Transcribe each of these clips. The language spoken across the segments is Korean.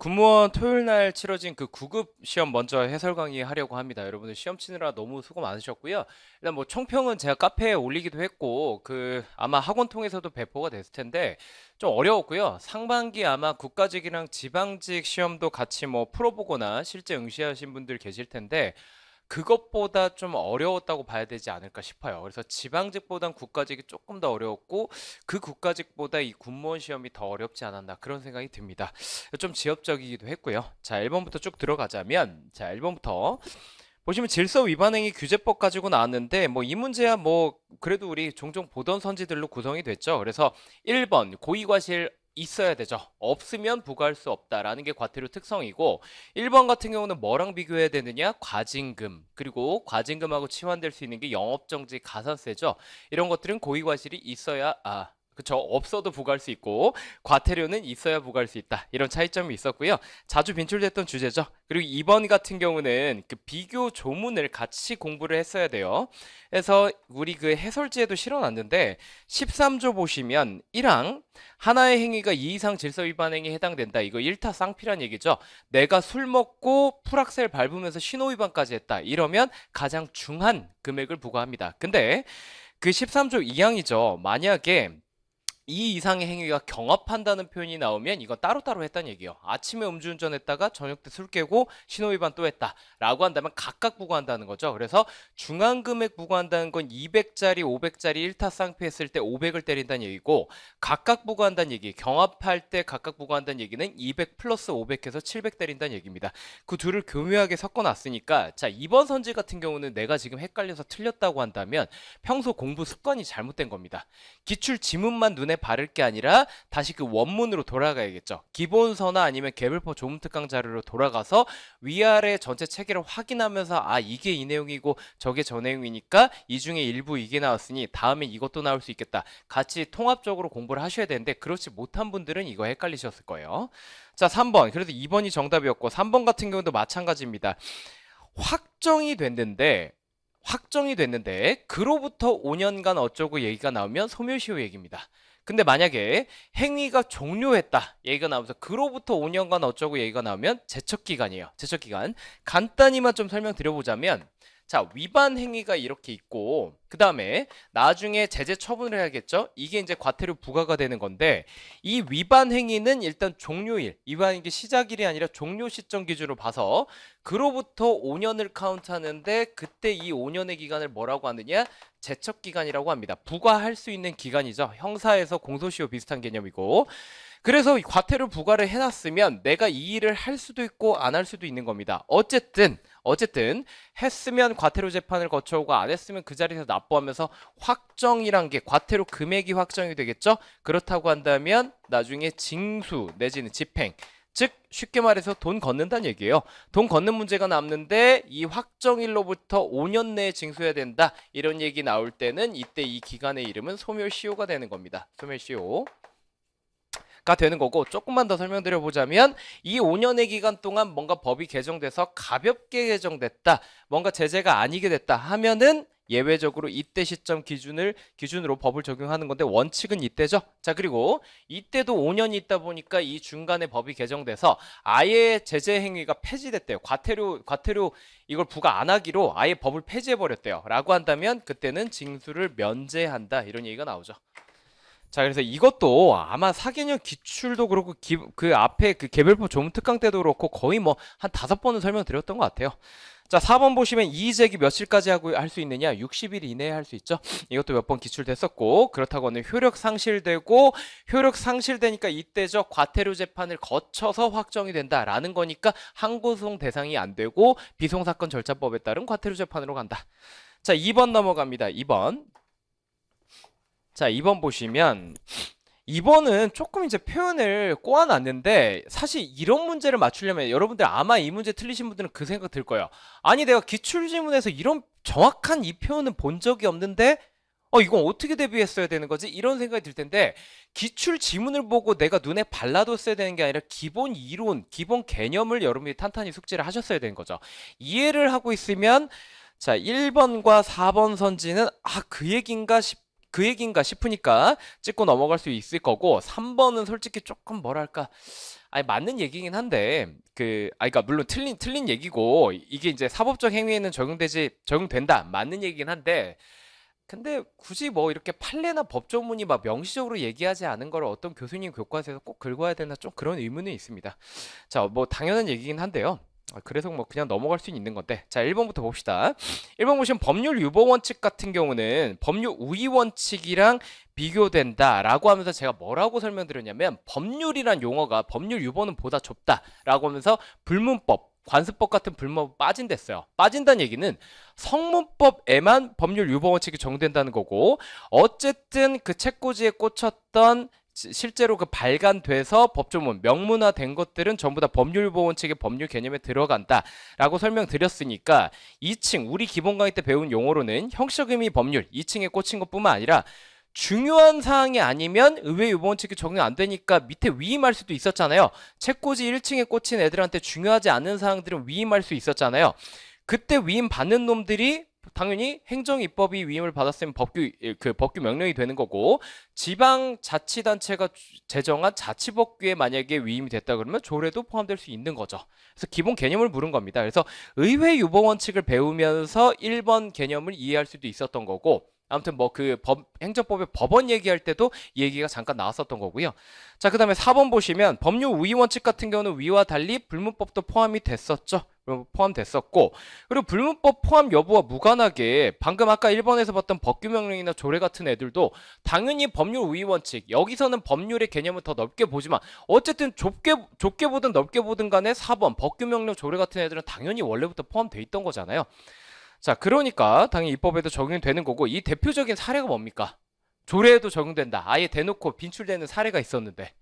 군무원 토요일 날 치러진 그 구급 시험 먼저 해설 강의하려고 합니다. 여러분들 시험 치느라 너무 수고 많으셨고요. 일단 뭐 총평은 제가 카페에 올리기도 했고 그 아마 학원 통해서도 배포가 됐을 텐데 좀 어려웠고요. 상반기 아마 국가직이랑 지방직 시험도 같이 뭐 풀어보거나 실제 응시하신 분들 계실 텐데 그것보다 좀 어려웠다고 봐야 되지 않을까 싶어요. 그래서 지방직보단 국가직이 조금 더 어려웠고 그 국가직보다 이 군무원 시험이 더 어렵지 않았나 그런 생각이 듭니다. 좀 지엽적이기도 했고요. 자, 1번부터 쭉 들어가자면 자, 1번부터 보시면 질서 위반 행위 규제법 가지고 나왔는데 뭐 이 문제야 뭐 그래도 우리 종종 보던 선지들로 구성이 됐죠. 그래서 1번 고의과실 있어야 되죠. 없으면 부과할 수 없다라는 게 과태료 특성이고 1번 같은 경우는 뭐랑 비교해야 되느냐? 과징금. 그리고 과징금하고 치환될 수 있는 게 영업정지 가산세죠. 이런 것들은 고의과실이 있어야 아 그쵸 없어도 부과할 수 있고 과태료는 있어야 부과할 수 있다 이런 차이점이 있었고요 자주 빈출됐던 주제죠 그리고 이번 같은 경우는 그 비교 조문을 같이 공부를 했어야 돼요 그래서 우리 그 해설지에도 실어놨는데 13조 보시면 1항 하나의 행위가 2 이상 질서 위반 행위에 해당된다 이거 1타 쌍피란 얘기죠 내가 술 먹고 풀악셀 밟으면서 신호 위반까지 했다 이러면 가장 중한 금액을 부과합니다 근데 그 13조 2항이죠 만약에 이 이상의 행위가 경합한다는 표현이 나오면 이건 따로따로 했다는 얘기예요. 아침에 음주운전 했다가 저녁 때 술 깨고 신호위반 또 했다. 라고 한다면 각각 부과한다는 거죠. 그래서 중앙금액 부과한다는 건 200짜리, 500짜리 1타 쌍패했을때 500을 때린다는 얘기고 각각 부과한다는 얘기, 경합할 때 각각 부과한다는 얘기는 200 플러스 5 0 0에서700 때린다는 얘기입니다. 그 둘을 교묘하게 섞어놨으니까 자 이번 선지 같은 경우는 내가 지금 헷갈려서 틀렸다고 한다면 평소 공부 습관이 잘못된 겁니다. 기출 지문만 눈에 바를 게 아니라 다시 그 원문으로 돌아가야겠죠. 기본서나 아니면 개별법 조문특강 자료로 돌아가서 위아래 전체 체계를 확인하면서 아 이게 이 내용이고 저게 저 내용이니까 이 중에 일부 이게 나왔으니 다음에 이것도 나올 수 있겠다. 같이 통합적으로 공부를 하셔야 되는데 그렇지 못한 분들은 이거 헷갈리셨을 거예요. 자 3번 그래서 2번이 정답이었고 3번 같은 경우도 마찬가지입니다. 확정이 됐는데 확정이 됐는데 그로부터 5년간 어쩌고 얘기가 나오면 소멸시효 얘기입니다. 근데 만약에 행위가 종료했다 얘기가 나오면서 그로부터 5년간 어쩌고 얘기가 나오면 제척기간이에요. 제척기간. 간단히만 좀 설명드려보자면 자 위반 행위가 이렇게 있고 그 다음에 나중에 제재 처분을 해야겠죠 이게 이제 과태료 부과가 되는 건데 이 위반 행위는 일단 종료일 위반 행위 시작일이 아니라 종료 시점 기준으로 봐서 그로부터 5년을 카운트하는데 그때 이 5년의 기간을 뭐라고 하느냐 제척 기간이라고 합니다. 부과할 수 있는 기간이죠. 형사에서 공소시효 비슷한 개념이고. 그래서 과태료 부과를 해놨으면 내가 이 일을 할 수도 있고 안 할 수도 있는 겁니다. 어쨌든 어쨌든 했으면 과태료 재판을 거쳐오고 안 했으면 그 자리에서 납부하면서 확정이란 게 과태료 금액이 확정이 되겠죠. 그렇다고 한다면 나중에 징수 내지는 집행 즉 쉽게 말해서 돈 걷는다는 얘기예요. 돈 걷는 문제가 남는데 이 확정일로부터 5년 내에 징수해야 된다. 이런 얘기 나올 때는 이때 이 기간의 이름은 소멸시효가 되는 겁니다. 소멸시효. 가 되는 거고 조금만 더 설명드려 보자면 이 5년의 기간 동안 뭔가 법이 개정돼서 가볍게 개정됐다. 뭔가 제재가 아니게 됐다 하면은 예외적으로 이때 시점 기준을 기준으로 법을 적용하는 건데 원칙은 이때죠. 자 그리고 이때도 5년 이 있다 보니까 이 중간에 법이 개정돼서 아예 제재 행위가 폐지됐대요. 과태료 과태료 이걸 부과 안 하기로 아예 법을 폐지해 버렸대요. 라고 한다면 그때는 징수를 면제한다 이런 얘기가 나오죠. 자 그래서 이것도 아마 사개년 기출도 그렇고 기, 그 앞에 그 개별법 조문특강 때도 그렇고 거의 뭐 한 다섯 번은 설명드렸던 것 같아요. 자, 4번 보시면 이의제기 며칠까지 하고 할 수 있느냐? 60일 이내에 할 수 있죠. 이것도 몇 번 기출됐었고 그렇다고는 효력 상실되고 효력 상실되니까 이때적 과태료 재판을 거쳐서 확정이 된다라는 거니까 항고소송 대상이 안 되고 비송 사건 절차법에 따른 과태료 재판으로 간다. 자, 2번 넘어갑니다. 2번. 자, 2번 보시면 이번은 조금 이제 표현을 꼬아놨는데 사실 이런 문제를 맞추려면 여러분들 아마 이 문제 틀리신 분들은 그 생각 들 거예요. 아니 내가 기출지문에서 이런 정확한 이 표현은 본 적이 없는데 어 이건 어떻게 대비했어야 되는 거지? 이런 생각이 들 텐데 기출지문을 보고 내가 눈에 발라뒀어야 되는 게 아니라 기본 이론, 기본 개념을 여러분이 탄탄히 숙지를 하셨어야 되는 거죠. 이해를 하고 있으면 자 1번과 4번 선지는 아 그 얘긴가 싶그 얘기인가 싶으니까 찍고 넘어갈 수 있을 거고 3번은 솔직히 조금 뭐랄까 아니 맞는 얘기긴 한데 그 아니 그러니까 물론 틀린 틀린 얘기고 이게 이제 사법적 행위에는 적용되지 적용된다 맞는 얘기긴 한데 근데 굳이 뭐 이렇게 판례나 법조문이 막 명시적으로 얘기하지 않은 걸 어떤 교수님 교과서에서 꼭 긁어야 되나 좀 그런 의문이 있습니다. 자, 뭐 당연한 얘기긴 한데요. 아, 그래서 뭐 그냥 넘어갈 수 있는 건데 자 1번부터 봅시다 1번 보시면 법률 유보 원칙 같은 경우는 법률 우위 원칙이랑 비교된다 라고 하면서 제가 뭐라고 설명드렸냐면 법률이란 용어가 법률 유보는 보다 좁다 라고 하면서 불문법 관습법 같은 불문법 빠진댔어요 빠진다는 얘기는 성문법에만 법률 유보 원칙이 정된다는 거고 어쨌든 그 책꽂이에 꽂혔던 실제로 그 발간돼서 법조문 명문화된 것들은 전부 다 법률보호 원칙의 법률 개념에 들어간다라고 설명드렸으니까 2층 우리 기본 강의 때 배운 용어로는 형식 의미 법률 2층에 꽂힌 것뿐만 아니라 중요한 사항이 아니면 의회 유보 원칙이 적용 안 되니까 밑에 위임할 수도 있었잖아요. 책꽂이 1층에 꽂힌 애들한테 중요하지 않은 사항들은 위임할 수 있었잖아요. 그때 위임 받는 놈들이 당연히 행정 입법이 위임을 받았으면 법규 예, 그 법규 명령이 되는 거고 지방 자치단체가 제정한 자치법규에 만약에 위임이 됐다 그러면 조례도 포함될 수 있는 거죠. 그래서 기본 개념을 물은 겁니다. 그래서 의회 유보 원칙을 배우면서 1번 개념을 이해할 수도 있었던 거고 아무튼 뭐그 행정법의 법원 얘기할 때도 얘기가 잠깐 나왔었던 거고요. 자, 그 다음에 4번 보시면 법률 우위 원칙 같은 경우는 위와 달리 불문법도 포함이 됐었죠. 포함됐었고 그리고 불문법 포함 여부와 무관하게 방금 아까 1번에서 봤던 법규명령이나 조례 같은 애들도 당연히 법률 우위 원칙 여기서는 법률의 개념을 더 넓게 보지만 어쨌든 좁게 좁게 보든 넓게 보든 간에 4번 법규명령 조례 같은 애들은 당연히 원래부터 포함돼 있던 거잖아요. 자, 그러니까 당연히 입법에도 적용이 되는 거고 이 대표적인 사례가 뭡니까? 조례에도 적용된다. 아예 대놓고 빈출되는 사례가 있었는데.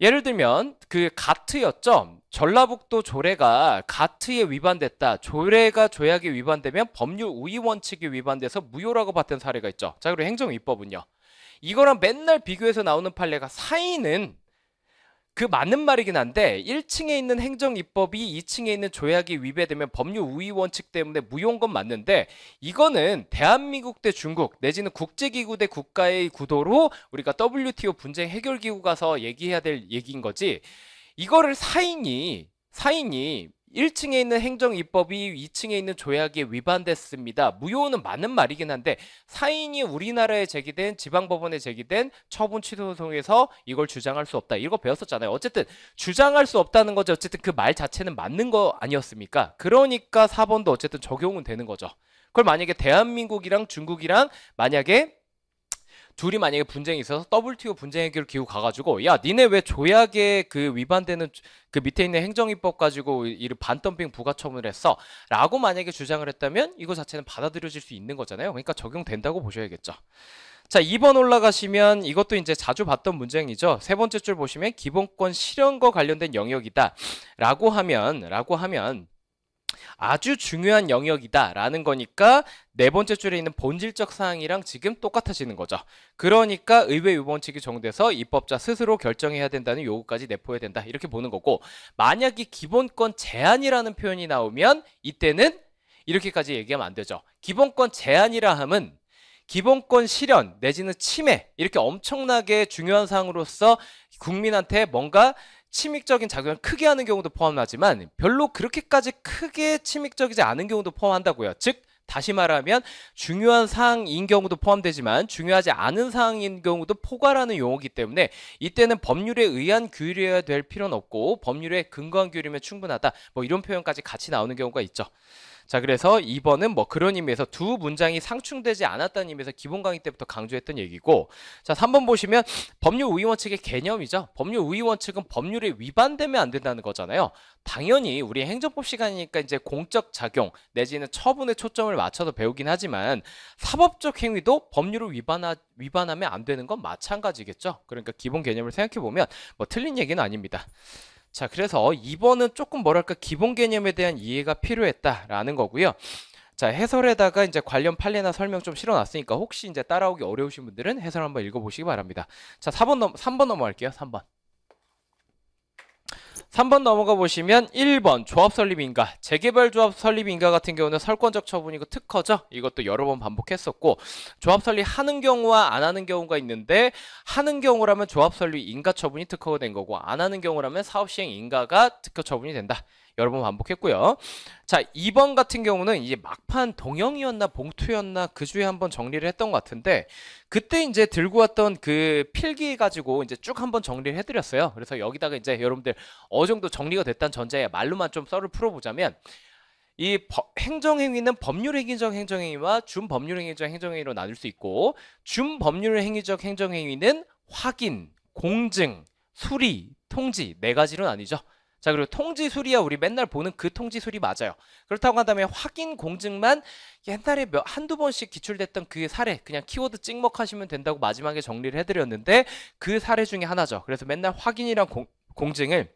예를 들면 그 가트였죠. 전라북도 조례가 가트에 위반됐다. 조례가 조약에 위반되면 법률 우위 원칙이 위반돼서 무효라고 봤던 사례가 있죠. 자, 그리고 행정 입법은요. 이거랑 맨날 비교해서 나오는 판례가 사인은 그 맞는 말이긴 한데 1층에 있는 행정 입법이 2층에 있는 조약이 위배되면 법률 우위 원칙 때문에 무효인 건 맞는데 이거는 대한민국 대 중국 내지는 국제기구 대 국가의 구도로 우리가 WTO 분쟁 해결 기구 가서 얘기해야 될 얘기인 거지. 이거를 사인이 사인이 1층에 있는 행정입법이 2층에 있는 조약에 위반됐습니다. 무효는 맞는 말이긴 한데 사인이 우리나라에 제기된 지방법원에 제기된 처분 취소 소송에서 이걸 주장할 수 없다. 이거 배웠었잖아요. 어쨌든 주장할 수 없다는 거죠. 어쨌든 그 말 자체는 맞는 거 아니었습니까? 그러니까 4번도 어쨌든 적용은 되는 거죠. 그걸 만약에 대한민국이랑 중국이랑 만약에 둘이 만약에 분쟁이 있어서 WTO 분쟁 해결 기구 가가지고 야 니네 왜 조약에 그 위반되는 그 밑에 있는 행정입법 가지고 이를 반덤핑 부과처분을 했어라고 만약에 주장을 했다면 이거 자체는 받아들여질 수 있는 거잖아요. 그러니까 적용된다고 보셔야겠죠. 자, 2번 올라가시면 이것도 이제 자주 봤던 문장이죠. 세 번째 줄 보시면 기본권 실현과 관련된 영역이다. 라고 하면, 라고 하면, 아주 중요한 영역이다라는 거니까 네 번째 줄에 있는 본질적 사항이랑 지금 똑같아지는 거죠. 그러니까 의회 유보원칙이 정돼서 입법자 스스로 결정해야 된다는 요구까지 내포해야 된다. 이렇게 보는 거고 만약에 기본권 제한이라는 표현이 나오면 이때는 이렇게까지 얘기하면 안 되죠. 기본권 제한이라 함은 기본권 실현 내지는 침해 이렇게 엄청나게 중요한 사항으로서 국민한테 뭔가 침입적인 작용을 크게 하는 경우도 포함하지만 별로 그렇게까지 크게 침입적이지 않은 경우도 포함한다고요. 즉 다시 말하면 중요한 사항인 경우도 포함되지만 중요하지 않은 사항인 경우도 포괄하는 용어이기 때문에 이때는 법률에 의한 규율이어야 될 필요는 없고 법률에 근거한 규율이면 충분하다. 뭐 이런 표현까지 같이 나오는 경우가 있죠. 자, 그래서 2번은 뭐 그런 의미에서 두 문장이 상충되지 않았다는 의미에서 기본 강의 때부터 강조했던 얘기고 자, 3번 보시면 법률 우위 원칙의 개념이죠. 법률 우위 원칙은 법률에 위반되면 안 된다는 거잖아요. 당연히 우리 행정법 시간이니까 이제 공적 작용 내지는 처분의 초점을 맞춰서 배우긴 하지만 사법적 행위도 법률을 위반하, 위반하면 안 되는 건 마찬가지겠죠. 그러니까 기본 개념을 생각해 보면 뭐 틀린 얘기는 아닙니다. 자, 그래서 2번은 조금 뭐랄까 기본 개념에 대한 이해가 필요했다라는 거고요. 자, 해설에다가 이제 관련 판례나 설명 좀 실어 놨으니까 혹시 이제 따라오기 어려우신 분들은 해설 한번 읽어 보시기 바랍니다. 자, 4번 넘 3번 넘어갈게요. 3번. 3번 넘어가 보시면 1번 조합 설립인가 재개발 조합 설립인가 같은 경우는 설권적 처분이고 특허죠 이것도 여러 번 반복했었고 조합 설립하는 경우와 안 하는 경우가 있는데 하는 경우라면 조합 설립 인가 처분이 특허가 된 거고 안 하는 경우라면 사업 시행 인가가 특허 처분이 된다 여러 번 반복했고요. 자, 2번 같은 경우는 이제 막판 동영이었나 봉투였나 그 주에 한번 정리를 했던 것 같은데 그때 이제 들고 왔던 그 필기 가지고 이제 쭉 한번 정리를 해드렸어요. 그래서 여기다가 이제 여러분들 어느 정도 정리가 됐단 전제에 말로만 좀 썰을 풀어보자면 이 행정행위는 법률행위적 행정행위와 준법률행위적 행정행위로 나눌 수 있고 준법률행위적 행정행위는 확인, 공증, 수리, 통지 네 가지로 나뉘죠. 자 그리고 통지 수리야 우리 맨날 보는 그 통지 수리 맞아요. 그렇다고 한다면 확인 공증만 옛날에 몇, 한두 번씩 기출됐던 그 사례 그냥 키워드 찍먹하시면 된다고 마지막에 정리를 해드렸는데 그 사례 중에 하나죠. 그래서 맨날 확인이랑 공, 공증을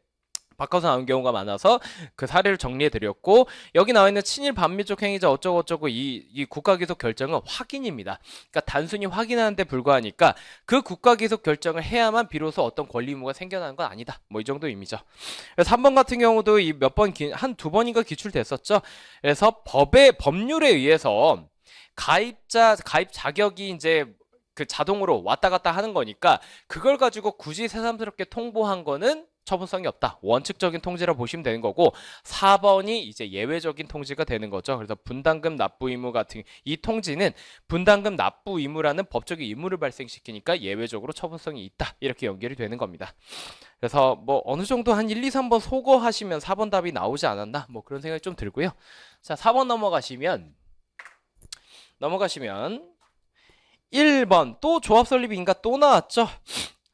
바꿔서 나온 경우가 많아서 그 사례를 정리해 드렸고 여기 나와 있는 친일 반미 쪽 행위자 어쩌고저쩌고 이, 이 국가기소 결정은 확인입니다. 그러니까 단순히 확인하는데 불과하니까 그 국가기소 결정을 해야만 비로소 어떤 권리 의무가 생겨나는 건 아니다. 뭐 이 정도 의미죠. 그래서 3번 같은 경우도 이 몇 번 한 두 번인가 기출됐었죠. 그래서 법의 법률에 의해서 가입자 가입 자격이 이제 그 자동으로 왔다 갔다 하는 거니까 그걸 가지고 굳이 새삼스럽게 통보한 거는 처분성이 없다. 원칙적인 통지라 보시면 되는 거고 4번이 이제 예외적인 통지가 되는 거죠. 그래서 분담금 납부 의무 같은 이 통지는 분담금 납부 의무라는 법적인 의무를 발생시키니까 예외적으로 처분성이 있다. 이렇게 연결이 되는 겁니다. 그래서 뭐 어느 정도 한 1, 2, 3번 소거하시면 4번 답이 나오지 않았나? 뭐 그런 생각이 좀 들고요. 자, 4번 넘어가시면 넘어가시면 1번 또 조합 설립인가 또 나왔죠.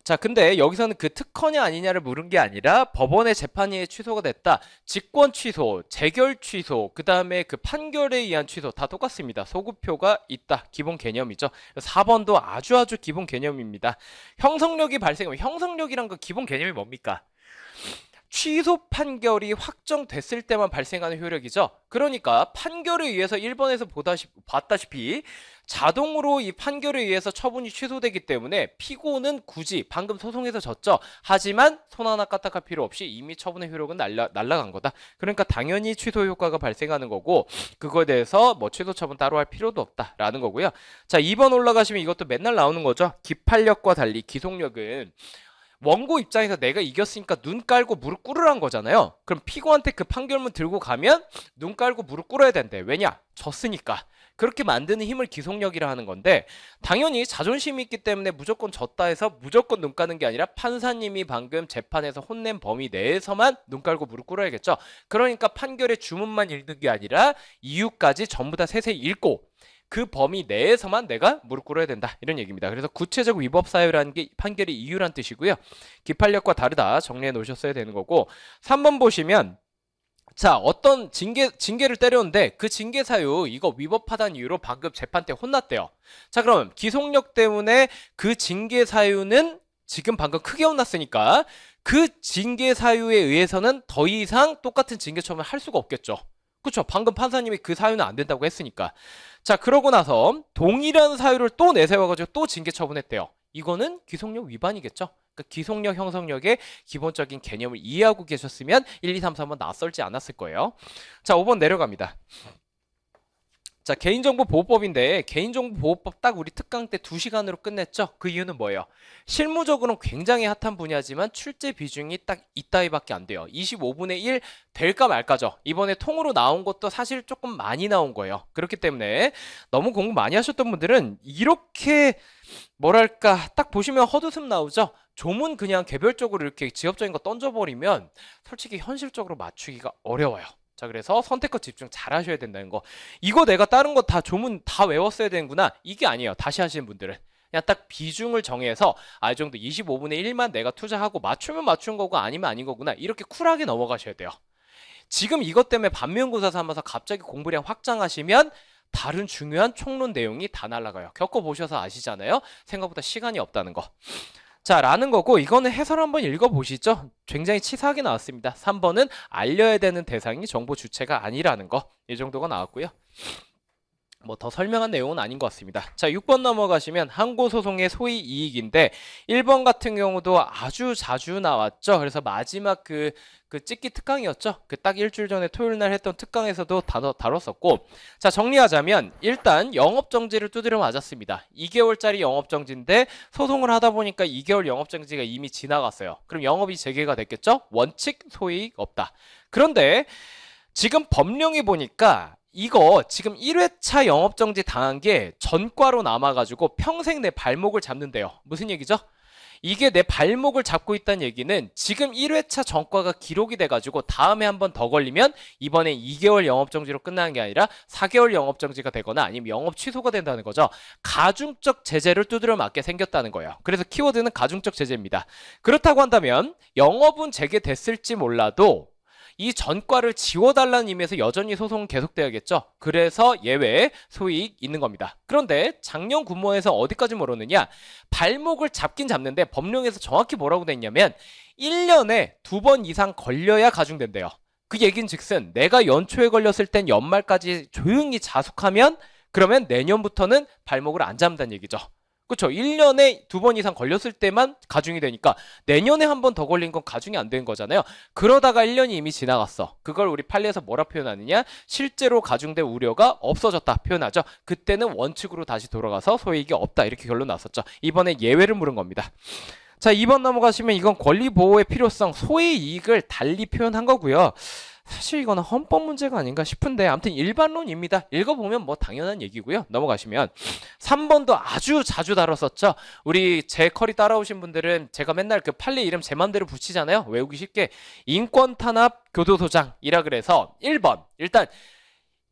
자, 근데 여기서는 그 특허냐 아니냐를 물은 게 아니라 법원의 재판이 취소가 됐다. 직권 취소, 재결 취소, 그 다음에 그 판결에 의한 취소 다 똑같습니다. 소급표가 있다. 기본 개념이죠. 4번도 아주 아주 기본 개념입니다. 형성력이 발생하면 형성력이란 그 기본 개념이 뭡니까? 취소 판결이 확정됐을 때만 발생하는 효력이죠. 그러니까 판결에 의해서 1번에서 보다시, 봤다시피 자동으로 이 판결에 의해서 처분이 취소되기 때문에 피고는 굳이 방금 소송에서 졌죠. 하지만 손 하나 까딱할 필요 없이 이미 처분의 효력은 날라, 날라간 거다. 그러니까 당연히 취소 효과가 발생하는 거고 그거에 대해서 뭐 취소 처분 따로 할 필요도 없다라는 거고요. 자, 2번 올라가시면 이것도 맨날 나오는 거죠. 기판력과 달리 기속력은 원고 입장에서 내가 이겼으니까 눈 깔고 무릎 꿇으란 거잖아요. 그럼 피고한테 그 판결문 들고 가면 눈 깔고 무릎 꿇어야 된대. 왜냐? 졌으니까. 그렇게 만드는 힘을 기속력이라 하는 건데 당연히 자존심이 있기 때문에 무조건 졌다 해서 무조건 눈 까는 게 아니라 판사님이 방금 재판에서 혼낸 범위 내에서만 눈 깔고 무릎 꿇어야겠죠. 그러니까 판결의 주문만 읽는 게 아니라 이유까지 전부 다 세세히 읽고 그 범위 내에서만 내가 무릎 꿇어야 된다. 이런 얘기입니다. 그래서 구체적 위법 사유라는 게 판결의 이유란 뜻이고요. 기판력과 다르다. 정리해 놓으셨어야 되는 거고 3번 보시면 자 어떤 징계 징계를 때렸는데 그 징계 사유 이거 위법하다는 이유로 방금 재판 때 혼났대요. 자 그럼 기속력 때문에 그 징계 사유는 지금 방금 크게 혼났으니까 그 징계 사유에 의해서는 더 이상 똑같은 징계 처분을 할 수가 없겠죠. 그렇죠. 방금 판사님이 그 사유는 안 된다고 했으니까. 자, 그러고 나서 동일한 사유를 또 내세워가지고 또 징계 처분했대요. 이거는 기속력 위반이겠죠. 그러니까 기속력 형성력의 기본적인 개념을 이해하고 계셨으면 1, 2, 3, 4번 낯설지 않았을 거예요. 자, 5번 내려갑니다. 자 개인정보보호법인데 개인정보보호법 딱 우리 특강 때2시간으로 끝냈죠 그 이유는 뭐예요 실무적으로는 굉장히 핫한 분야지만 출제 비중이 딱 이따위밖에 안 돼요 25분의 1 될까 말까죠 이번에 통으로 나온 것도 사실 조금 많이 나온 거예요 그렇기 때문에 너무 공부 많이 하셨던 분들은 이렇게 뭐랄까 딱 보시면 헛웃음 나오죠 조문 그냥 개별적으로 이렇게 지엽적인 거 던져버리면 솔직히 현실적으로 맞추기가 어려워요 자, 그래서 선택과 집중 잘 하셔야 된다는 거. 이거 내가 다른 거 다 조문 다 외웠어야 되는구나. 이게 아니에요. 다시 하시는 분들은. 그냥 딱 비중을 정해서 아, 이 정도 25분의 1만 내가 투자하고 맞추면 맞춘 거고 아니면 아닌 거구나. 이렇게 쿨하게 넘어가셔야 돼요. 지금 이것 때문에 반면고사 삼아서 갑자기 공부량 확장하시면 다른 중요한 총론 내용이 다 날라가요. 겪어보셔서 아시잖아요. 생각보다 시간이 없다는 거. 자 라는 거고 이거는 해설 한번 읽어보시죠 굉장히 치사하게 나왔습니다 3번은 알려야 되는 대상이 정보 주체가 아니라는 거 이 정도가 나왔고요 뭐더 설명한 내용은 아닌 것 같습니다. 자, 6번 넘어가시면 항고소송의 소위 이익인데 1번 같은 경우도 아주 자주 나왔죠. 그래서 마지막 그, 그 찍기 특강이었죠. 그 딱 일주일 전에 토요일 날 했던 특강에서도 다뤄, 다뤘었고 자, 정리하자면 일단 영업정지를 두드려 맞았습니다. 2개월짜리 영업정지인데 소송을 하다 보니까 2개월 영업정지가 이미 지나갔어요. 그럼 영업이 재개가 됐겠죠? 원칙 소익 없다. 그런데 지금 법령이 보니까 이거 지금 1회차 영업정지 당한 게 전과로 남아가지고 평생 내 발목을 잡는데요. 무슨 얘기죠? 이게 내 발목을 잡고 있다는 얘기는 지금 1회차 전과가 기록이 돼가지고 다음에 한번 더 걸리면 이번에 2개월 영업정지로 끝나는 게 아니라 4개월 영업정지가 되거나 아니면 영업 취소가 된다는 거죠. 가중적 제재를 두드려 맞게 생겼다는 거예요. 그래서 키워드는 가중적 제재입니다. 그렇다고 한다면 영업은 재개됐을지 몰라도 이 전과를 지워달라는 의미에서 여전히 소송은 계속돼야겠죠. 그래서 예외 소익 있는 겁니다. 그런데 작년 군무에서 어디까지 물었느냐? 발목을 잡긴 잡는데 법령에서 정확히 뭐라고 돼 있냐면 1년에 두 번 이상 걸려야 가중된대요. 그 얘긴 즉슨 내가 연초에 걸렸을 땐 연말까지 조용히 자숙하면 그러면 내년부터는 발목을 안 잡는다는 얘기죠. 그렇죠. 1년에 두 번 이상 걸렸을 때만 가중이 되니까 내년에 한 번 더 걸린 건 가중이 안 된 거잖아요. 그러다가 1년이 이미 지나갔어. 그걸 우리 판례에서 뭐라 표현하느냐? 실제로 가중될 우려가 없어졌다 표현하죠. 그때는 원칙으로 다시 돌아가서 소액이 없다 이렇게 결론 났었죠. 이번에 예외를 물은 겁니다. 자, 2번 넘어가시면 이건 권리 보호의 필요성, 소의 이익을 달리 표현한 거고요. 사실 이거는 헌법 문제가 아닌가 싶은데 아무튼 일반론입니다. 읽어보면 뭐 당연한 얘기고요. 넘어가시면 3번도 아주 자주 다뤘었죠. 우리 제 커리 따라오신 분들은 제가 맨날 그 판례 이름 제 맘대로 붙이잖아요. 외우기 쉽게 인권탄압 교도소장이라 그래서 1번 일단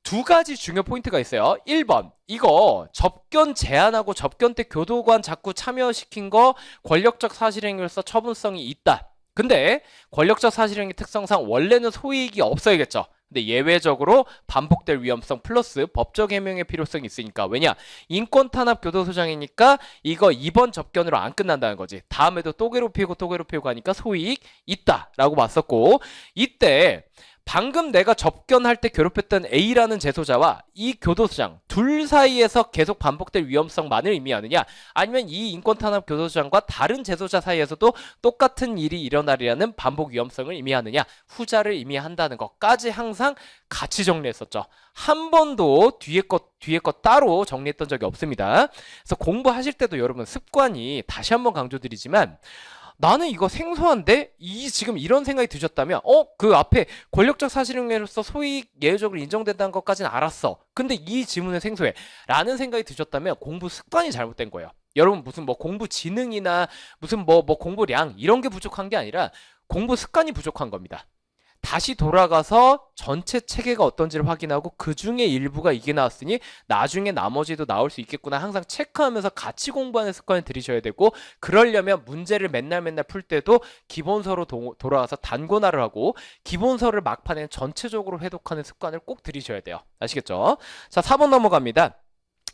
두 가지 중요 포인트가 있어요. 1번 이거 접견 제한하고 접견 때 교도관 자꾸 참여시킨 거 권력적 사실행위로서 처분성이 있다. 근데 권력적사실형의 특성상 원래는 소이익이 없어야겠죠. 근데 예외적으로 반복될 위험성 플러스 법적 해명의 필요성이 있으니까 왜냐 인권 탄압 교도소장이니까 이거 이번 접견으로 안 끝난다는 거지 다음에도 또 괴롭히고 또 괴롭히고 하니까 소이익 있다라고 봤었고 이때 방금 내가 접견할 때 괴롭혔던 A라는 재소자와 이 교도소장 둘 사이에서 계속 반복될 위험성만을 의미하느냐 아니면 이 인권탄압 교도소장과 다른 재소자 사이에서도 똑같은 일이 일어나리라는 반복 위험성을 의미하느냐 후자를 의미한다는 것까지 항상 같이 정리했었죠 한 번도 뒤에 것 뒤에 것 따로 정리했던 적이 없습니다 그래서 공부하실 때도 여러분 습관이 다시 한 번 강조드리지만 나는 이거 생소한데 이 지금 이런 생각이 드셨다면 어 그 앞에 권력적 사실용으로서 소위 예외적으로 인정된다는 것까지는 알았어 근데 이 지문은 생소해 라는 생각이 드셨다면 공부 습관이 잘못된 거예요 여러분 무슨 뭐 공부 지능이나 무슨 뭐뭐 뭐, 뭐 공부량 이런 게 부족한 게 아니라 공부 습관이 부족한 겁니다 다시 돌아가서 전체 체계가 어떤지를 확인하고 그 중에 일부가 이게 나왔으니 나중에 나머지도 나올 수 있겠구나 항상 체크하면서 같이 공부하는 습관을 들이셔야 되고 그러려면 문제를 맨날 맨날 풀 때도 기본서로 도, 돌아와서 단권화를 하고 기본서를 막판에 전체적으로 해독하는 습관을 꼭 들이셔야 돼요 아시겠죠? 자 4번 넘어갑니다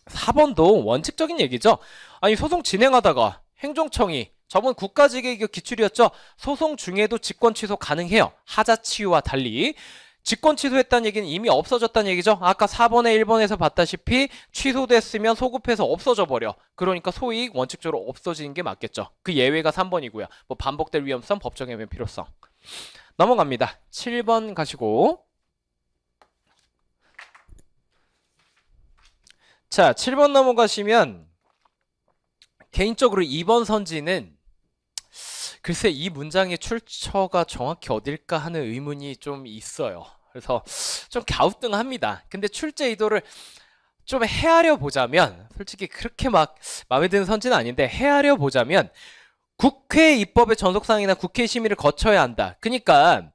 4번도 원칙적인 얘기죠 아니 소송 진행하다가 행정청이 저번 국가직의 기출이었죠. 소송 중에도 직권 취소 가능해요. 하자 치유와 달리 직권 취소했다는 얘기는 이미 없어졌다는 얘기죠. 아까 4번에 1번에서 봤다시피 취소됐으면 소급해서 없어져 버려. 그러니까 소익 원칙적으로 없어지는 게 맞겠죠. 그 예외가 3번이고요. 뭐 반복될 위험성, 법정 해면 필요성. 넘어갑니다. 7번 가시고 자, 7번 넘어가시면 개인적으로 2번 선지는 글쎄 이 문장의 출처가 정확히 어딜까 하는 의문이 좀 있어요. 그래서 좀 갸우뚱합니다. 근데 출제 의도를 좀 헤아려 보자면 솔직히 그렇게 막 마음에 드는 선지는 아닌데 헤아려 보자면 국회 입법의 전속상이나 국회 심의를 거쳐야 한다. 그러니까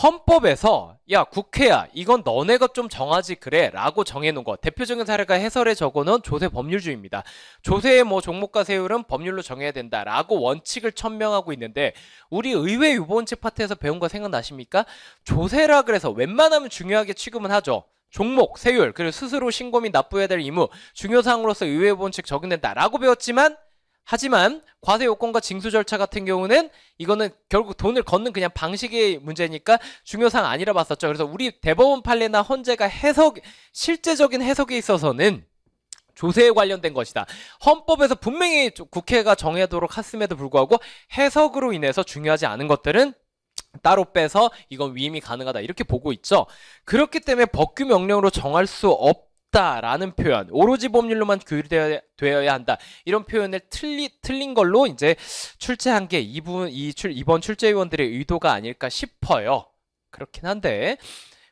헌법에서 야 국회야 이건 너네가 좀 정하지 그래 라고 정해놓은 것 대표적인 사례가 해설에 적어놓은 조세 법률주의입니다 조세의 뭐 종목과 세율은 법률로 정해야 된다 라고 원칙을 천명하고 있는데 우리 의회 유보원칙 파트에서 배운 거 생각나십니까 조세라 그래서 웬만하면 중요하게 취급은 하죠 종목, 세율, 그리고 스스로 신고 및 납부해야 될 의무, 중요사항으로서 의회 유보원칙 적용된다라고 배웠지만 하지만 과세 요건과 징수 절차 같은 경우는 이거는 결국 돈을 걷는 그냥 방식의 문제니까 중요사항 아니라 봤었죠. 그래서 우리 대법원 판례나 헌재가 해석 실제적인 해석에 있어서는 조세에 관련된 것이다. 헌법에서 분명히 국회가 정해도록 했음에도 불구하고 해석으로 인해서 중요하지 않은 것들은 따로 빼서 이건 위임이 가능하다 이렇게 보고 있죠. 그렇기 때문에 법규 명령으로 정할 수 없. 없다라는 표현, 오로지 법률로만 규율되어야 한다. 이런 표현을 틀리, 틀린 걸로 이제 출제한 게 이분, 이 출, 이번 출제위원들의 의도가 아닐까 싶어요. 그렇긴 한데,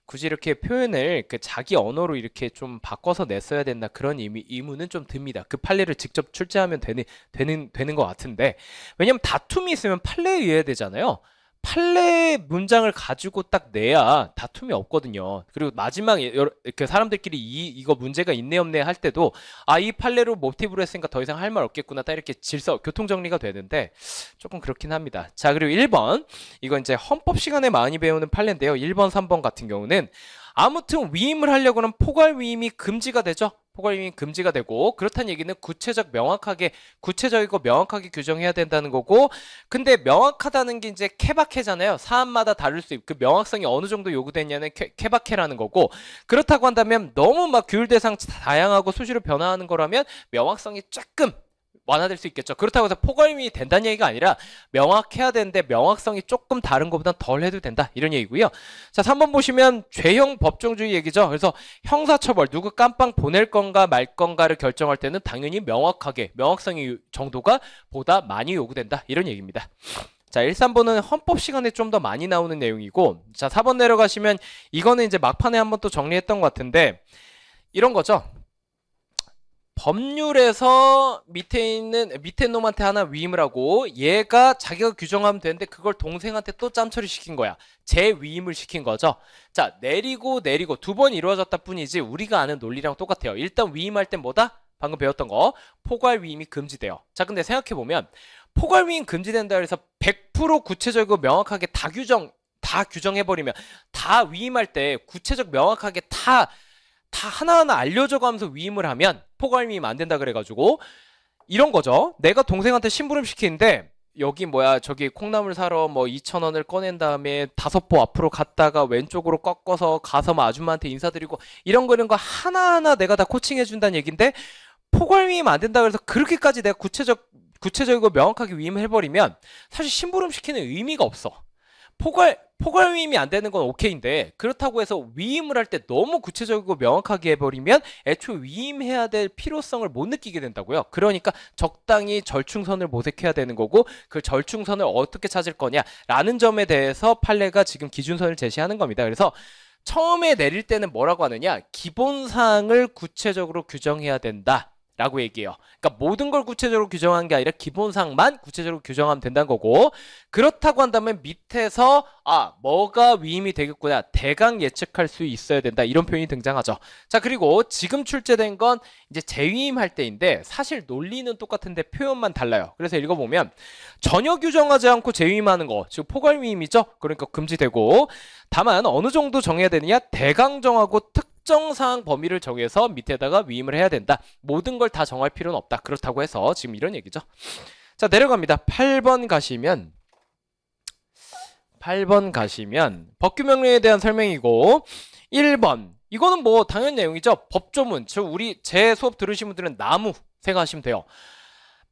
굳이 이렇게 표현을 그 자기 언어로 이렇게 좀 바꿔서 냈어야 된다 그런 의미, 의무는 좀 듭니다. 그 판례를 직접 출제하면 되는, 되는, 되는 것 같은데, 왜냐면 다툼이 있으면 판례에 의해야 되잖아요. 판례 문장을 가지고 딱 내야 다툼이 없거든요. 그리고 마지막 여러, 이렇게 사람들끼리 이 이거 문제가 있네 없네 할 때도 아 이 판례로 모티브로 했으니까 더 이상 할 말 없겠구나 딱 이렇게 질서 교통 정리가 되는데 조금 그렇긴 합니다. 자 그리고 1번 이건 이제 헌법 시간에 많이 배우는 판례인데요. 1번 3번 같은 경우는 아무튼 위임을 하려고는 포괄 위임이 금지가 되죠. 그괄임이 금지가 되고 그렇다는 얘기는 구체적 명확하게 구체적이고 명확하게 규정해야 된다는 거고 근데 명확하다는 게 이제 케바케잖아요. 사안마다 다를 수 있고 그 명확성이 어느 정도 요구되냐는 케바케라는 거고 그렇다고 한다면 너무 막 규율 대상 다양하고 수시로 변화하는 거라면 명확성이 조금 완화될 수 있겠죠. 그렇다고 해서 포괄임이 된다는 얘기가 아니라 명확해야 되는데 명확성이 조금 다른 것보다 덜 해도 된다. 이런 얘기고요. 자, 3번 보시면 죄형 법정주의 얘기죠. 그래서 형사처벌, 누구 깜빵 보낼 건가 말 건가를 결정할 때는 당연히 명확하게, 명확성이 정도가 보다 많이 요구된다. 이런 얘기입니다. 자, 1, 3번은 헌법 시간에 좀 더 많이 나오는 내용이고, 자, 4번 내려가시면 이거는 이제 막판에 한번 또 정리했던 것 같은데, 이런 거죠. 법률에서 밑에 있는 밑에 놈한테 하나 위임을 하고 얘가 자기가 규정하면 되는데 그걸 동생한테 또 짬처리 시킨 거야. 재위임을 시킨 거죠. 자 내리고 내리고 두 번 이루어졌다 뿐이지 우리가 아는 논리랑 똑같아요. 일단 위임할 땐 뭐다? 방금 배웠던 거 포괄 위임이 금지돼요. 자 근데 생각해보면 포괄 위임 금지된다 그래서 100% 구체적이고 명확하게 다 규정 다 규정해버리면 다 위임할 때 구체적 명확하게 다 다 하나하나 알려줘가면서 위임을 하면 포괄임이면 안 된다 그래가지고 이런 거죠. 내가 동생한테 심부름 시키는데 여기 뭐야 저기 콩나물 사러 뭐 2천 원을 꺼낸 다음에 다섯 보 앞으로 갔다가 왼쪽으로 꺾어서 가서 뭐 아줌마한테 인사드리고 이런 거 이런 거 하나하나 내가 다 코칭해 준다는 얘긴데 포괄임이면 안 된다 그래서 그렇게까지 내가 구체적 구체적이고 명확하게 위임해 버리면 사실 심부름 시키는 의미가 없어. 포괄 포괄 위임이 안 되는 건 오케이인데 그렇다고 해서 위임을 할 때 너무 구체적이고 명확하게 해버리면 애초 위임해야 될 필요성을 못 느끼게 된다고요. 그러니까 적당히 절충선을 모색해야 되는 거고 그 절충선을 어떻게 찾을 거냐라는 점에 대해서 판례가 지금 기준선을 제시하는 겁니다. 그래서 처음에 내릴 때는 뭐라고 하느냐 기본 사항을 구체적으로 규정해야 된다. 라고 얘기해요. 그러니까 모든 걸 구체적으로 규정한 게 아니라 기본상만 구체적으로 규정하면 된다는 거고 그렇다고 한다면 밑에서 아 뭐가 위임이 되겠구나 대강 예측할 수 있어야 된다 이런 표현이 등장하죠. 자 그리고 지금 출제된 건 이제 재위임할 때인데 사실 논리는 똑같은데 표현만 달라요. 그래서 읽어보면 전혀 규정하지 않고 재위임하는 거 지금 포괄위임이죠. 그러니까 금지되고 다만 어느 정도 정해야 되느냐 대강 정하고 특 특정사항 범위를 정해서 밑에다가 위임을 해야 된다. 모든 걸 다 정할 필요는 없다. 그렇다고 해서 지금 이런 얘기죠. 자 내려갑니다. 8번 가시면 8번 가시면 법규명령에 대한 설명이고 1번 이거는 뭐 당연 내용이죠. 법조문 즉 우리 제 수업 들으신 분들은 나무 생각하시면 돼요.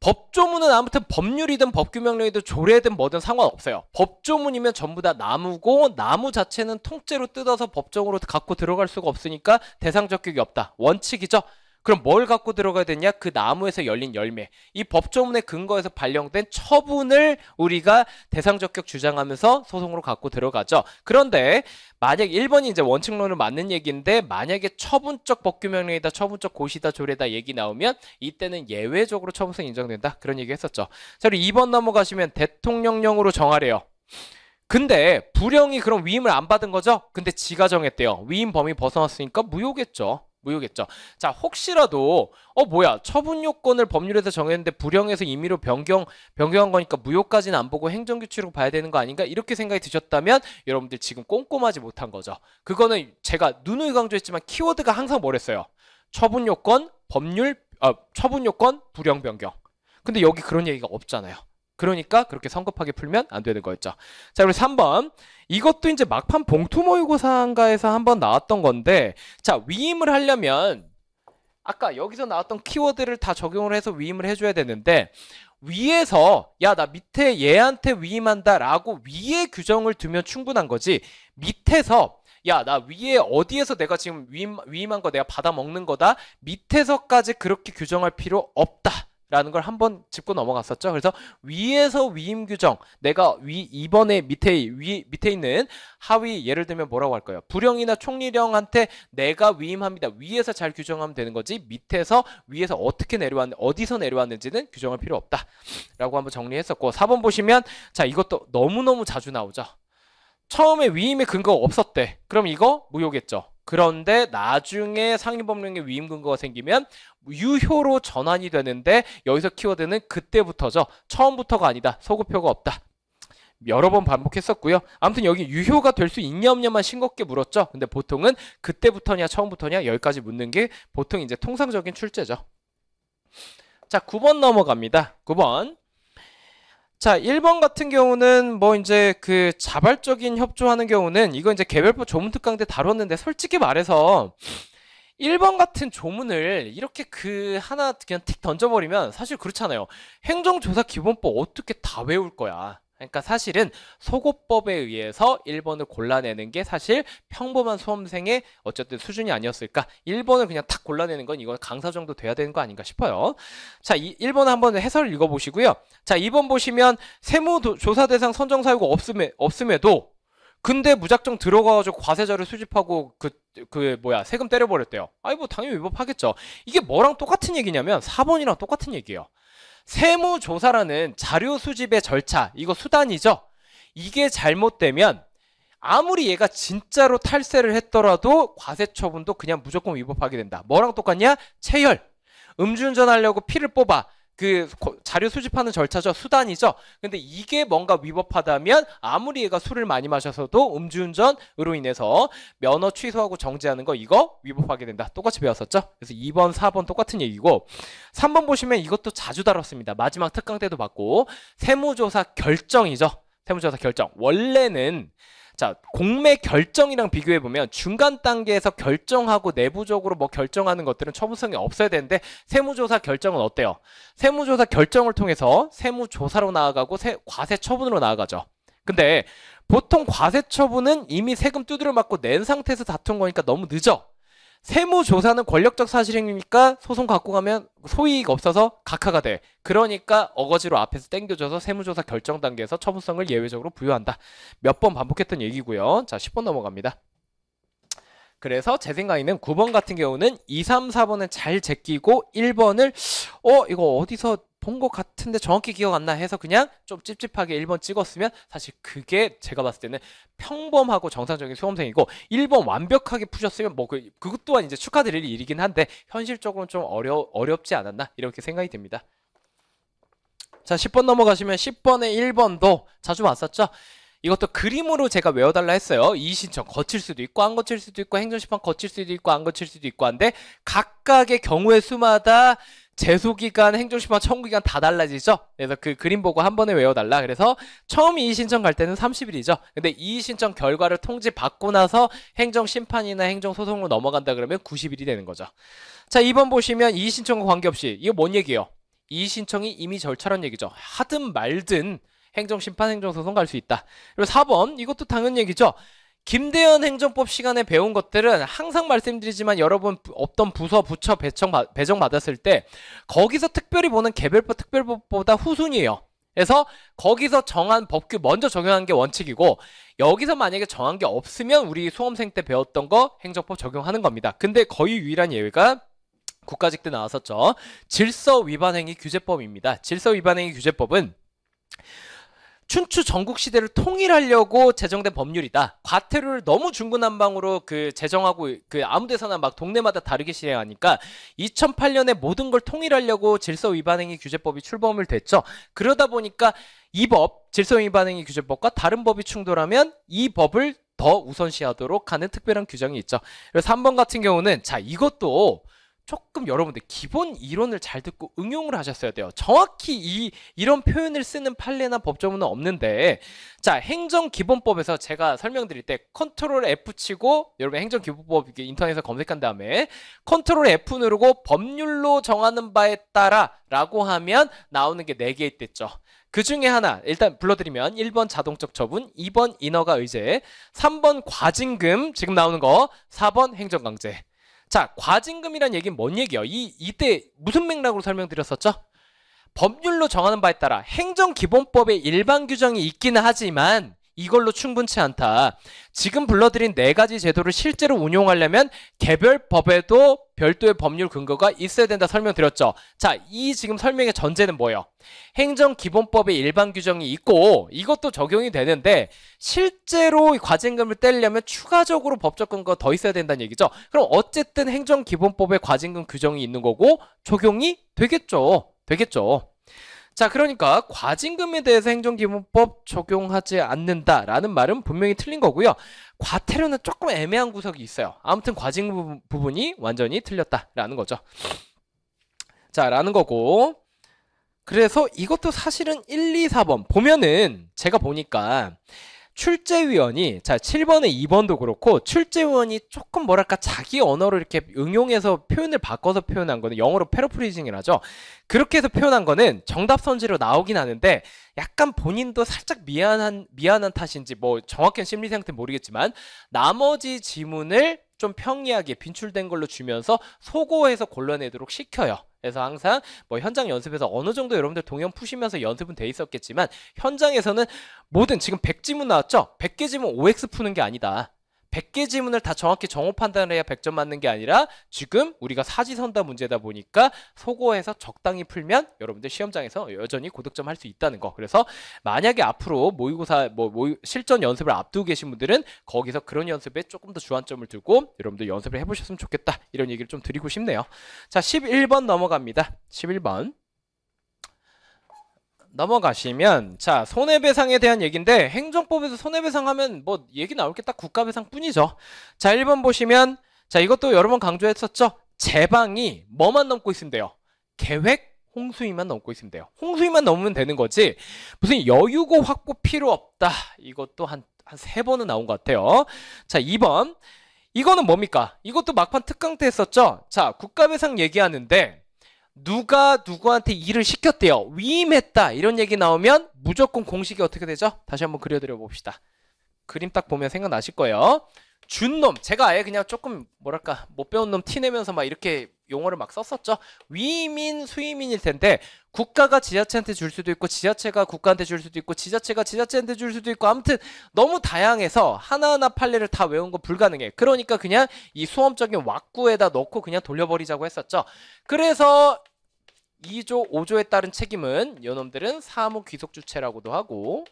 법조문은 아무튼 법률이든 법규명령이든 조례든 뭐든 상관없어요. 법조문이면 전부 다 나무고 나무 자체는 통째로 뜯어서 법정으로 갖고 들어갈 수가 없으니까 대상적 격이 없다. 원칙이죠. 그럼 뭘 갖고 들어가야 되냐? 그 나무에서 열린 열매. 이 법조문의 근거에서 발령된 처분을 우리가 대상적격 주장하면서 소송으로 갖고 들어가죠. 그런데 만약 1번이 이제 원칙론을 맞는 얘기인데 만약에 처분적 법규명령이다, 처분적 고시다, 조례다 얘기 나오면 이때는 예외적으로 처분성 인정된다. 그런 얘기 했었죠. 자, 그리고 2번 넘어가시면 대통령령으로 정하래요. 근데 불령이 그럼 위임을 안 받은 거죠? 근데 지가 정했대요. 위임 범위 벗어났으니까 무효겠죠. 무효겠죠. 자, 혹시라도 어 뭐야 처분 요건을 법률에서 정했는데 불형에서 임의로 변경 변경한 거니까 무효까지는 안 보고 행정규칙으로 봐야 되는 거 아닌가 이렇게 생각이 드셨다면 여러분들 지금 꼼꼼하지 못한 거죠. 그거는 제가 누누이 강조했지만 키워드가 항상 뭐랬어요. 처분 요건 법률 어, 처분 요건 불형 변경. 근데 여기 그런 얘기가 없잖아요. 그러니까 그렇게 성급하게 풀면 안 되는 거였죠. 자, 그리고 3번. 이것도 이제 막판 봉투 모의고사인가에서 한번 나왔던 건데 자, 위임을 하려면 아까 여기서 나왔던 키워드를 다 적용을 해서 위임을 해줘야 되는데 위에서 야 나 밑에 얘한테 위임한다 라고 위에 규정을 두면 충분한 거지 밑에서 야 나 위에 어디에서 내가 지금 위임, 위임한 거 내가 받아먹는 거다 밑에서까지 그렇게 규정할 필요 없다 라는 걸 한번 짚고 넘어갔었죠. 그래서 위에서 위임 규정, 내가 위 이번에 밑에 위 밑에 있는 하위 예를 들면 뭐라고 할까요? 부령이나 총리령한테 내가 위임합니다. 위에서 잘 규정하면 되는 거지 밑에서 위에서 어떻게 내려왔는 어디서 내려왔는지는 규정할 필요 없다라고 한번 정리했었고 4번 보시면 자 이것도 너무너무 자주 나오죠. 처음에 위임의 근거가 없었대. 그럼 이거 무효겠죠. 그런데 나중에 상위법령에 위임 근거가 생기면 유효로 전환이 되는데 여기서 키워드는 그때부터죠. 처음부터가 아니다. 소급효가 없다. 여러 번 반복했었고요. 아무튼 여기 유효가 될 수 있냐 없냐만 싱겁게 물었죠. 근데 보통은 그때부터냐 처음부터냐 여기까지 묻는 게 보통 이제 통상적인 출제죠. 자, 9번 넘어갑니다. 9번. 자, 1번 같은 경우는 뭐 이제 그 자발적인 협조하는 경우는 이거 이제 개별법 조문 특강 때 다뤘는데 솔직히 말해서 1번 같은 조문을 이렇게 그 하나 그냥 틱 던져버리면 사실 그렇잖아요. 행정조사 기본법 어떻게 다 외울 거야. 그러니까 사실은 소고법에 의해서 1번을 골라내는 게 사실 평범한 수험생의 어쨌든 수준이 아니었을까 1번을 그냥 탁 골라내는 건 이건 강사 정도 돼야 되는 거 아닌가 싶어요 자 1번 한번 해설을 읽어보시고요 자 2번 보시면 세무조사 대상 선정사유가 없음에, 없음에도 근데 무작정 들어가가지고 과세자를 수집하고 그, 그, 뭐야, 세금 때려버렸대요. 아이 뭐, 당연히 위법하겠죠. 이게 뭐랑 똑같은 얘기냐면, 4번이랑 똑같은 얘기예요. 세무조사라는 자료 수집의 절차, 이거 수단이죠. 이게 잘못되면 아무리 얘가 진짜로 탈세를 했더라도 과세 처분도 그냥 무조건 위법하게 된다. 뭐랑 똑같냐? 체혈 음주운전 하려고 피를 뽑아. 그 자료 수집하는 절차죠. 수단이죠. 근데 이게 뭔가 위법하다면 아무리 얘가 술을 많이 마셔서도 음주운전으로 인해서 면허 취소하고 정지하는 거 이거 위법하게 된다. 똑같이 배웠었죠. 그래서 2번, 4번 똑같은 얘기고 3번 보시면 이것도 자주 다뤘습니다. 마지막 특강 때도 봤고 세무조사 결정이죠. 세무조사 결정. 원래는 자, 공매 결정이랑 비교해 보면 중간 단계에서 결정하고 내부적으로 뭐 결정하는 것들은 처분성이 없어야 되는데 세무조사 결정은 어때요? 세무조사 결정을 통해서 세무조사로 나아가고 세, 과세 처분으로 나아가죠. 근데 보통 과세 처분은 이미 세금 두드려 맞고 낸 상태에서 다툰 거니까 너무 늦어. 세무조사는 권력적 사실이니까 소송 갖고 가면 소이가 없어서 각하가 돼. 그러니까 어거지로 앞에서 땡겨줘서 세무조사 결정 단계에서 처분성을 예외적으로 부여한다. 몇 번 반복했던 얘기고요. 자, 10번 넘어갑니다. 그래서 제 생각에는 9번 같은 경우는 2, 3, 4번은 잘 제끼고 1번을 어 이거 어디서 본것 같은데 정확히 기억 안 나 해서 그냥 좀 찝찝하게 1번 찍었으면 사실 그게 제가 봤을 때는 평범하고 정상적인 수험생이고 1번 완벽하게 푸셨으면 뭐 그, 그것 또한 이제 축하드릴 일이긴 한데 현실적으로는 좀 어려, 어렵지 않았나 이렇게 생각이 듭니다. 자 10번 넘어가시면 10번에 1번도 자주 봤었죠? 이것도 그림으로 제가 외워달라 했어요. 이의신청 거칠 수도 있고 안 거칠 수도 있고 행정심판 거칠 수도 있고 안 거칠 수도 있고 한데 각각의 경우의 수마다 재소기간, 행정심판, 청구기간 다 달라지죠? 그래서 그 그림 보고 한 번에 외워달라. 그래서 처음 이의신청 갈 때는 30일이죠. 근데 이의신청 결과를 통지받고 나서 행정심판이나 행정소송으로 넘어간다 그러면 90일이 되는 거죠. 자, 2번 보시면 이의신청과 관계없이 이거 뭔 얘기예요? 이의신청이 이미 절차란 얘기죠. 하든 말든 행정심판, 행정소송 갈 수 있다. 그리고 4번 이것도 당연 얘기죠. 김대현 행정법 시간에 배운 것들은 항상 말씀드리지만 여러분 없던 부서 부처 배정, 배정 받았을 때 거기서 특별히 보는 개별법 특별법보다 후순위에요. 그래서 거기서 정한 법규 먼저 적용한 게 원칙이고 여기서 만약에 정한 게 없으면 우리 수험생 때 배웠던 거 행정법 적용하는 겁니다. 근데 거의 유일한 예외가 국가직 때 나왔었죠. 질서 위반 행위 규제법입니다. 질서 위반 행위 규제법은 춘추 전국 시대를 통일하려고 제정된 법률이다. 과태료를 너무 중구난방으로 그 제정하고 그 아무데서나 막 동네마다 다르게 실행하니까 2008년에 모든 걸 통일하려고 질서 위반행위 규제법이 출범을 됐죠. 그러다 보니까 이 법 질서 위반행위 규제법과 다른 법이 충돌하면 이 법을 더 우선시하도록 하는 특별한 규정이 있죠. 그래서 3번 같은 경우는 자 이것도 조금 여러분들 기본 이론을 잘 듣고 응용을 하셨어야 돼요. 정확히 이 이런 표현을 쓰는 판례나 법조문은 없는데 자 행정기본법에서 제가 설명드릴 때 컨트롤 F 치고 여러분 행정기본법 인터넷에서 검색한 다음에 컨트롤 F 누르고 법률로 정하는 바에 따라 라고 하면 나오는 게 4개 있댔죠. 그 중에 하나 일단 불러드리면 1번 자동적 처분 2번 인허가 의제 3번 과징금 지금 나오는 거 4번 행정강제 자, 과징금이란 얘기는 뭔 얘기야? 이 이때 무슨 맥락으로 설명드렸었죠? 법률로 정하는 바에 따라 행정기본법의 일반 규정이 있기는 하지만 이걸로 충분치 않다. 지금 불러드린 네 가지 제도를 실제로 운용하려면 개별 법에도 별도의 법률 근거가 있어야 된다 설명드렸죠. 자, 이 지금 설명의 전제는 뭐예요? 행정기본법의 일반 규정이 있고 이것도 적용이 되는데 실제로 과징금을 떼려면 추가적으로 법적 근거 더 있어야 된다는 얘기죠. 그럼 어쨌든 행정기본법에 과징금 규정이 있는 거고 적용이 되겠죠. 되겠죠. 자, 그러니까 과징금에 대해서 행정기본법 적용하지 않는다라는 말은 분명히 틀린 거고요. 과태료는 조금 애매한 구석이 있어요. 아무튼 과징 부분이 완전히 틀렸다라는 거죠. 자, 라는 거고. 그래서 이것도 사실은 1, 2, 4번 보면은 제가 보니까 출제위원이 자 7번에 2번도 그렇고 출제위원이 조금 뭐랄까 자기 언어를 이렇게 응용해서 표현을 바꿔서 표현한 거는 영어로 패러프리징이라죠. 그렇게 해서 표현한 거는 정답 선지로 나오긴 하는데 약간 본인도 살짝 미안한 미안한 탓인지 뭐 정확한 심리 상태는 모르겠지만 나머지 지문을 좀 평이하게 빈출된 걸로 주면서 소고해서 골라내도록 시켜요. 그래서 항상 뭐 현장 연습에서 어느 정도 여러분들 동영 푸시면서 연습은 돼 있었겠지만 현장에서는 모든 지금 100지문 나왔죠? 100개 지문 OX 푸는 게 아니다. 100개 지문을 다 정확히 정오 판단을 해야 100점 맞는 게 아니라 지금 우리가 사지선다 문제다 보니까 소거해서 적당히 풀면 여러분들 시험장에서 여전히 고득점 할 수 있다는 거 그래서 만약에 앞으로 모의고사 뭐 모의, 실전 연습을 앞두고 계신 분들은 거기서 그런 연습에 조금 더 주안점을 두고 여러분들 연습을 해보셨으면 좋겠다 이런 얘기를 좀 드리고 싶네요 자 11번 넘어갑니다 11번 넘어가시면 자 손해배상에 대한 얘기인데 행정법에서 손해배상하면 뭐 얘기 나올 게 딱 국가배상뿐이죠 자 1번 보시면 자 이것도 여러 번 강조했었죠 재방이 뭐만 넘고 있으면 돼요 계획 홍수위만 넘고 있으면 돼요 홍수위만 넘으면 되는 거지 무슨 여유고 확보 필요 없다 이것도 한 한 세 번은 나온 것 같아요 자 2번 이거는 뭡니까 이것도 막판 특강 때 했었죠 자 국가배상 얘기하는데 누가 누구한테 일을 시켰대요. 위임했다. 이런 얘기 나오면 무조건 공식이 어떻게 되죠? 다시 한번 그려드려 봅시다. 그림 딱 보면 생각나실 거예요. 준 놈, 제가 아예 그냥 조금 뭐랄까 못 배운 놈 티내면서 막 이렇게 용어를 막 썼었죠. 위민, 수위민일 텐데 국가가 지자체한테 줄 수도 있고 지자체가 국가한테 줄 수도 있고 지자체가 지자체한테 줄 수도 있고 아무튼 너무 다양해서 하나하나 판례를 다 외운 건 불가능해. 그러니까 그냥 이 수험적인 왁구에다 넣고 그냥 돌려버리자고 했었죠. 그래서 2조, 5조에 따른 책임은 요놈들은 사무 귀속 주체라고도 하고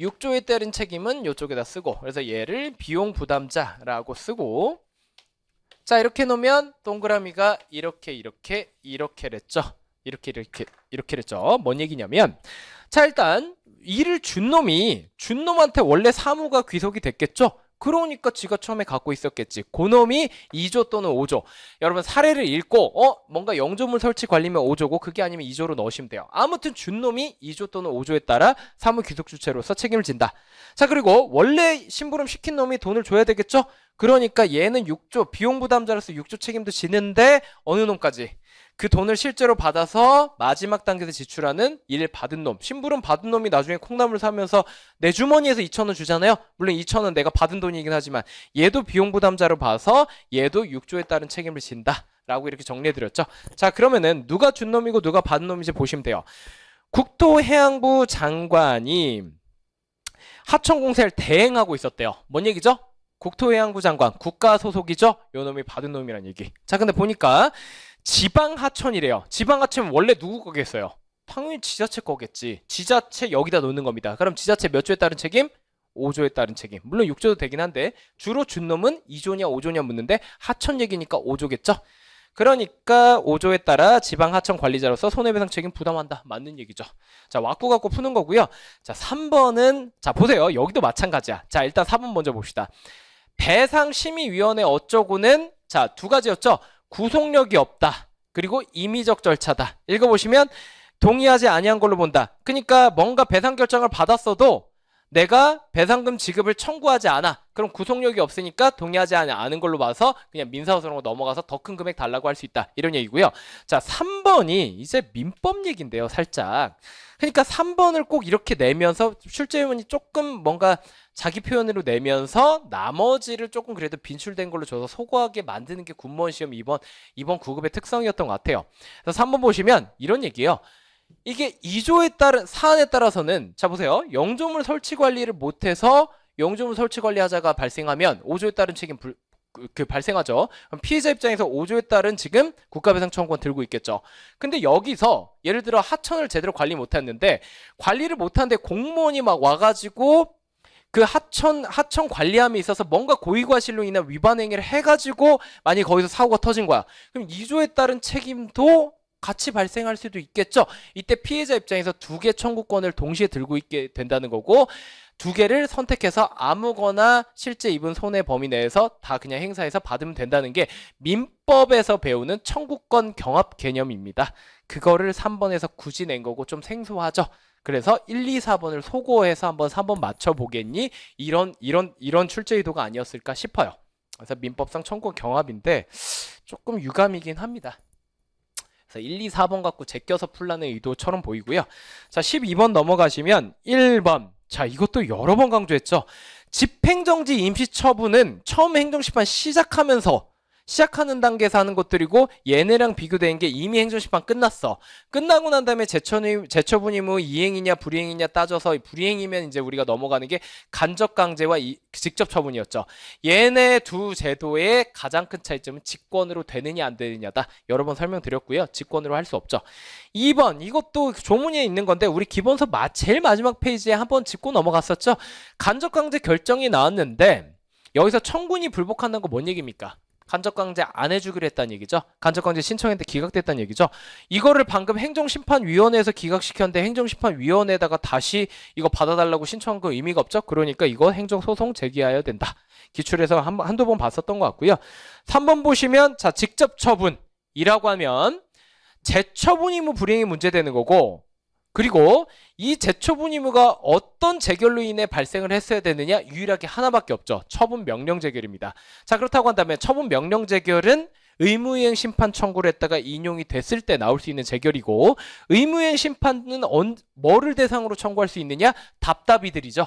6조에 때린 책임은 이쪽에다 쓰고 그래서 얘를 비용 부담자라고 쓰고 자 이렇게 놓으면 동그라미가 이렇게 이렇게 이렇게 됐죠 이렇게 이렇게 이렇게 됐죠 뭔 얘기냐면 자 일단 일을 준 놈이 준 놈한테 원래 사무가 귀속이 됐겠죠 그러니까 지가 처음에 갖고 있었겠지. 고놈이 2조 또는 5조. 여러분 사례를 읽고 어 뭔가 영조물 설치 관리면 5조고 그게 아니면 2조로 넣으시면 돼요. 아무튼 준놈이 2조 또는 5조에 따라 사무 귀속 주체로서 책임을 진다. 자 그리고 원래 심부름 시킨 놈이 돈을 줘야 되겠죠? 그러니까 얘는 6조 비용 부담자로서 6조 책임도 지는데 어느 놈까지? 그 돈을 실제로 받아서 마지막 단계에서 지출하는 일을 받은 놈 심부름 받은 놈이 나중에 콩나물 사면서 내 주머니에서 2천원 주잖아요 물론 2천원 내가 받은 돈이긴 하지만 얘도 비용 부담자로 봐서 얘도 6조에 따른 책임을 진다 라고 이렇게 정리해드렸죠 자 그러면은 누가 준 놈이고 누가 받은 놈인지 보시면 돼요 국토해양부 장관이 하천공사를 대행하고 있었대요 뭔 얘기죠? 국토해양부 장관 국가 소속이죠? 요 놈이 받은 놈이란 얘기 자 근데 보니까 지방 하천이래요. 지방 하천 원래 누구 거겠어요? 당연히 지자체 거겠지. 지자체 여기다 놓는 겁니다. 그럼 지자체 몇 조에 따른 책임? 5조에 따른 책임. 물론 6조도 되긴 한데 주로 준 놈은 2조냐 5조냐 묻는데 하천 얘기니까 5조겠죠? 그러니까 5조에 따라 지방 하천 관리자로서 손해배상 책임 부담한다. 맞는 얘기죠. 자, 왁구 갖고 푸는 거고요. 자, 3번은 자, 보세요. 여기도 마찬가지야. 자, 일단 4번 먼저 봅시다. 배상 심의 위원회 어쩌고는 자, 두 가지였죠. 구속력이 없다. 그리고 임의적 절차다. 읽어보시면 동의하지 아니한 걸로 본다. 그러니까 뭔가 배상 결정을 받았어도 내가 배상금 지급을 청구하지 않아. 그럼 구속력이 없으니까 동의하지 않은 걸로 봐서 그냥 민사소송으로 넘어가서 더 큰 금액 달라고 할 수 있다. 이런 얘기고요. 자, 3번이 이제 민법 얘기인데요. 살짝. 그러니까 3번을 꼭 이렇게 내면서 출제의문이 조금 뭔가 자기 표현으로 내면서 나머지를 조금 그래도 빈출된 걸로 줘서 소거하게 만드는 게 군무원 시험 2번, 2번 9급의 특성이었던 것 같아요. 그래서 3번 보시면 이런 얘기예요. 이게 2조에 따른 사안에 따라서는 자 보세요. 영조물 설치 관리를 못해서 영조물 설치 관리하자가 발생하면 5조에 따른 책임 불, 그, 그 발생하죠. 피해자 입장에서 5조에 따른 지금 국가배상 청구권 들고 있겠죠. 근데 여기서 예를 들어 하천을 제대로 관리 못했는데 관리를 못하는데 공무원이 막 와가지고 그 하천 하천 관리함에 있어서 뭔가 고의과실로 인한 위반 행위를 해가지고 만약 거기서 사고가 터진 거야. 그럼 2조에 따른 책임도 같이 발생할 수도 있겠죠. 이때 피해자 입장에서 두 개 청구권을 동시에 들고 있게 된다는 거고 두 개를 선택해서 아무거나 실제 입은 손해 범위 내에서 다 그냥 행사해서 받으면 된다는 게 민법에서 배우는 청구권 경합 개념입니다. 그거를 3번에서 굳이 낸 거고 좀 생소하죠. 그래서 1, 2, 4번을 소고해서 한번 3번 맞춰보겠니? 이런 이런 이런 출제의도가 아니었을까 싶어요. 그래서 민법상 청구 경합인데 조금 유감이긴 합니다. 그래서 1, 2, 4번 갖고 제껴서 풀라는 의도처럼 보이고요. 자, 12번 넘어가시면 1번. 자, 이것도 여러 번 강조했죠. 집행정지 임시처분은 처음 행정심판 시작하면서 시작하는 단계에서 하는 것들이고 얘네랑 비교된 게 이미 행정심판 끝났어. 끝나고 난 다음에 제처분임, 제처분임은 이행이냐 불이행이냐 따져서 불이행이면 이제 우리가 넘어가는 게 간접강제와 직접 처분이었죠. 얘네 두 제도의 가장 큰 차이점은 직권으로 되느냐 안 되느냐다. 여러 번 설명드렸고요. 직권으로 할 수 없죠. 2번 이것도 조문에 있는 건데 우리 기본서 마, 제일 마지막 페이지에 한번 짚고 넘어갔었죠. 간접강제 결정이 나왔는데 여기서 청군이 불복한다는 거 뭔 얘기입니까? 간접강제 안 해주기로 했다는 얘기죠. 간접강제 신청했는데 기각됐다는 얘기죠. 이거를 방금 행정심판위원회에서 기각시켰는데 행정심판위원회에다가 다시 이거 받아달라고 신청한 거 의미가 없죠. 그러니까 이거 행정소송 제기하여야 된다. 기출에서 한, 한두 번 봤었던 것 같고요. 3번 보시면 자 직접 처분이라고 하면 재처분이 면 뭐 불행이 문제되는 거고 그리고 이 제초분 의무가 어떤 재결로 인해 발생을 했어야 되느냐 유일하게 하나밖에 없죠. 처분 명령 재결입니다. 자 그렇다고 한다면 처분 명령 재결은 의무이행 심판 청구를 했다가 인용이 됐을 때 나올 수 있는 재결이고 의무이행 심판은 언, 뭐를 대상으로 청구할 수 있느냐 답답이들이죠.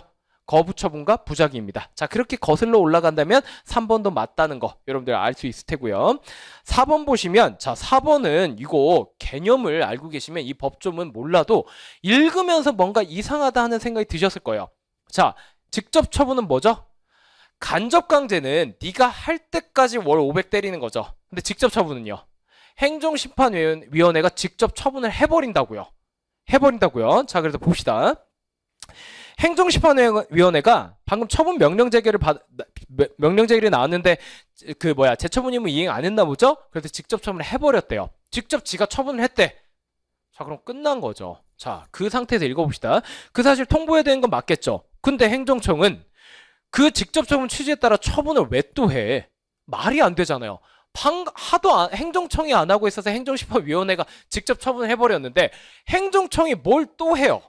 거부처분과 부작위입니다. 자 그렇게 거슬러 올라간다면 3번도 맞다는 거 여러분들 알 수 있을 테고요. 4번 보시면 자 4번은 이거 개념을 알고 계시면 이 법조문 몰라도 읽으면서 뭔가 이상하다 하는 생각이 드셨을 거예요. 자 직접 처분은 뭐죠? 간접 강제는 네가 할 때까지 월 500 때리는 거죠. 근데 직접 처분은요. 행정심판위원회가 직접 처분을 해버린다고요. 해버린다고요. 자 그래서 봅시다. 행정심판위원회가 방금 처분 명령 제기를 받 명령 제기를 나왔는데 그 뭐야 재처분이면 이행 안 했나 보죠? 그래서 직접 처분을 해버렸대요. 직접 지가 처분을 했대. 자 그럼 끝난 거죠. 자 그 상태에서 읽어봅시다. 그 사실 통보해야 되는 건 맞겠죠. 근데 행정청은 그 직접 처분 취지에 따라 처분을 왜 또 해? 말이 안 되잖아요. 방, 하도 안, 행정청이 안 하고 있어서 행정심판위원회가 직접 처분을 해버렸는데 행정청이 뭘 또 해요?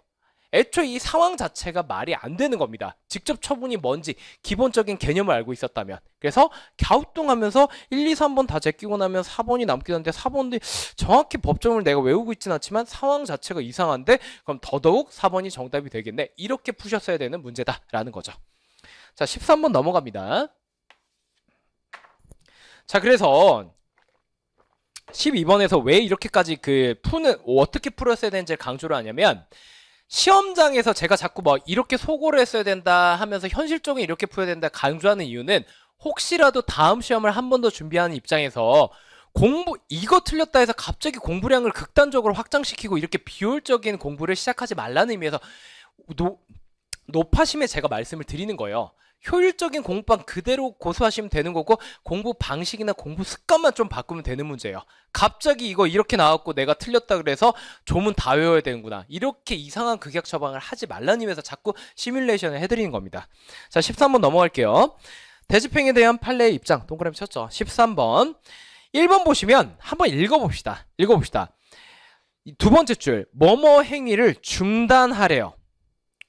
애초에 이 상황 자체가 말이 안 되는 겁니다. 직접 처분이 뭔지 기본적인 개념을 알고 있었다면. 그래서 갸우뚱하면서 1, 2, 3번 다 제끼고 나면 4번이 남기는데 4번이 정확히 법정을 내가 외우고 있진 않지만 상황 자체가 이상한데 그럼 더더욱 4번이 정답이 되겠네. 이렇게 푸셨어야 되는 문제다라는 거죠. 자, 13번 넘어갑니다. 자, 그래서 12번에서 왜 이렇게까지 그 푸는 어, 어떻게 풀었어야 되는지 강조를 하냐면 시험장에서 제가 자꾸 막 이렇게 소고를 했어야 된다 하면서 현실적인 이렇게 풀어야 된다 강조하는 이유는 혹시라도 다음 시험을 한 번 더 준비하는 입장에서 공부 이거 틀렸다 해서 갑자기 공부량을 극단적으로 확장시키고 이렇게 비효율적인 공부를 시작하지 말라는 의미에서 노, 노파심에 제가 말씀을 드리는 거예요. 효율적인 공부방 그대로 고수하시면 되는 거고 공부 방식이나 공부 습관만 좀 바꾸면 되는 문제예요. 갑자기 이거 이렇게 나왔고 내가 틀렸다 그래서 조문 다 외워야 되는구나. 이렇게 이상한 극약 처방을 하지 말라는 의에서 자꾸 시뮬레이션을 해드리는 겁니다. 자 13번 넘어갈게요. 대집행에 대한 판례의 입장 동그라미 쳤죠. 13번 1번 보시면 한번 읽어봅시다. 읽어봅시다. 두 번째 줄 뭐뭐 행위를 중단하래요.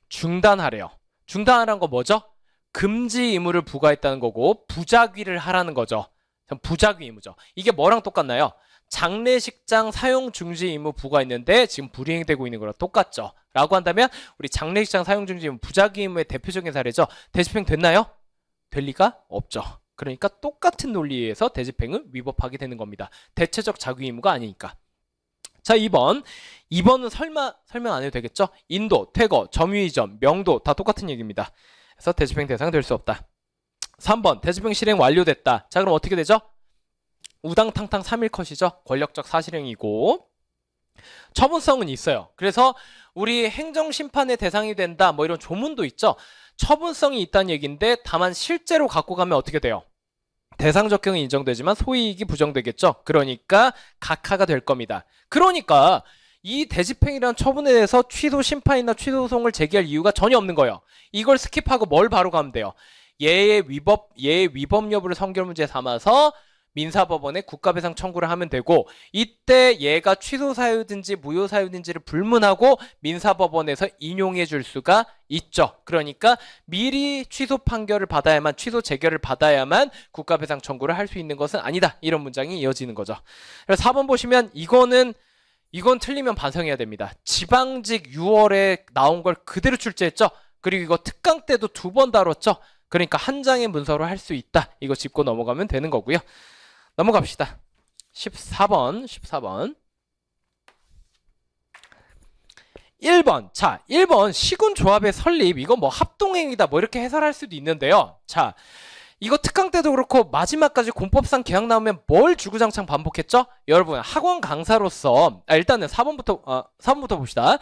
중단하래요. 중단하란 거 뭐죠? 금지 의무를 부과했다는 거고 부작위를 하라는 거죠. 부작위 의무죠. 이게 뭐랑 똑같나요? 장례식장 사용 중지 의무 부과했는데 지금 불이행되고 있는 거랑 똑같죠. 라고 한다면 우리 장례식장 사용 중지 의무 부작위 의무의 대표적인 사례죠. 대집행 됐나요? 될 리가 없죠. 그러니까 똑같은 논리에 서 대집행은 위법하게 되는 겁니다. 대체적 자기 의무가 아니니까. 자 2번 2번은 설마 설명 안 해도 되겠죠? 인도, 퇴거점유이전 명도 다 똑같은 얘기입니다. 그래서 대집행 대상 될 수 없다. 3번 대집행 실행 완료됐다. 자 그럼 어떻게 되죠? 우당탕탕 3일 컷이죠. 권력적 사실행이고 처분성은 있어요. 그래서 우리 행정심판의 대상이 된다 뭐 이런 조문도 있죠. 처분성이 있다는 얘기인데 다만 실제로 갖고 가면 어떻게 돼요? 대상 적용이 인정되지만 소이익이 부정되겠죠. 그러니까 각하가 될 겁니다. 그러니까 이 대집행이라는 처분에 대해서 취소 심판이나 취소송을 소 제기할 이유가 전혀 없는 거예요. 이걸 스킵하고 뭘 바로 가면 돼요. 얘의 위법 얘의 위법 여부를 선결 문제 삼아서 민사법원에 국가배상 청구를 하면 되고 이때 얘가 취소 사유든지 무효 사유든지를 불문하고 민사법원에서 인용해 줄 수가 있죠. 그러니까 미리 취소 판결을 받아야만 취소 재결을 받아야만 국가배상 청구를 할 수 있는 것은 아니다. 이런 문장이 이어지는 거죠. 그래서 4번 보시면 이거는 이건 틀리면 반성해야 됩니다. 지방직 6월에 나온 걸 그대로 출제했죠. 그리고 이거 특강 때도 두 번 다뤘죠. 그러니까 한 장의 문서로 할 수 있다. 이거 짚고 넘어가면 되는 거고요. 넘어갑시다. 14번, 14번. 1번. 자, 1번 시군 조합의 설립. 이거 뭐 합동행위다. 뭐 이렇게 해설할 수도 있는데요. 자, 이거 특강 때도 그렇고 마지막까지 공법상 계약 나오면 뭘 주구장창 반복했죠? 여러분 학원 강사로서 아, 일단은 4번부터 아, 어, 4번부터 봅시다.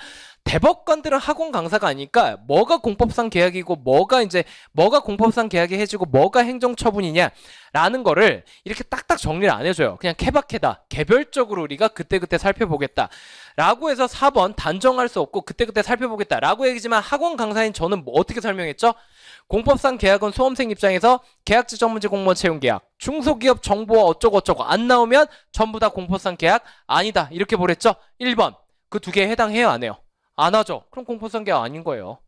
대법관들은 학원 강사가 아니니까 뭐가 공법상 계약이고 뭐가 이제 뭐가 공법상 계약이 해지고 뭐가 행정처분이냐라는 거를 이렇게 딱딱 정리를 안 해줘요. 그냥 케바케다. 개별적으로 우리가 그때그때 살펴보겠다. 라고 해서 4번 단정할 수 없고 그때그때 살펴보겠다. 라고 얘기지만 학원 강사인 저는 뭐 어떻게 설명했죠? 공법상 계약은 수험생 입장에서 계약 지정 문제 공무원 채용 계약 중소기업 정보와 어쩌고저쩌고 안 나오면 전부 다 공법상 계약 아니다 이렇게 보랬죠 1번 그 두 개에 해당해요 안 해요 안 하죠. 그럼 공포성격 아닌 거예요.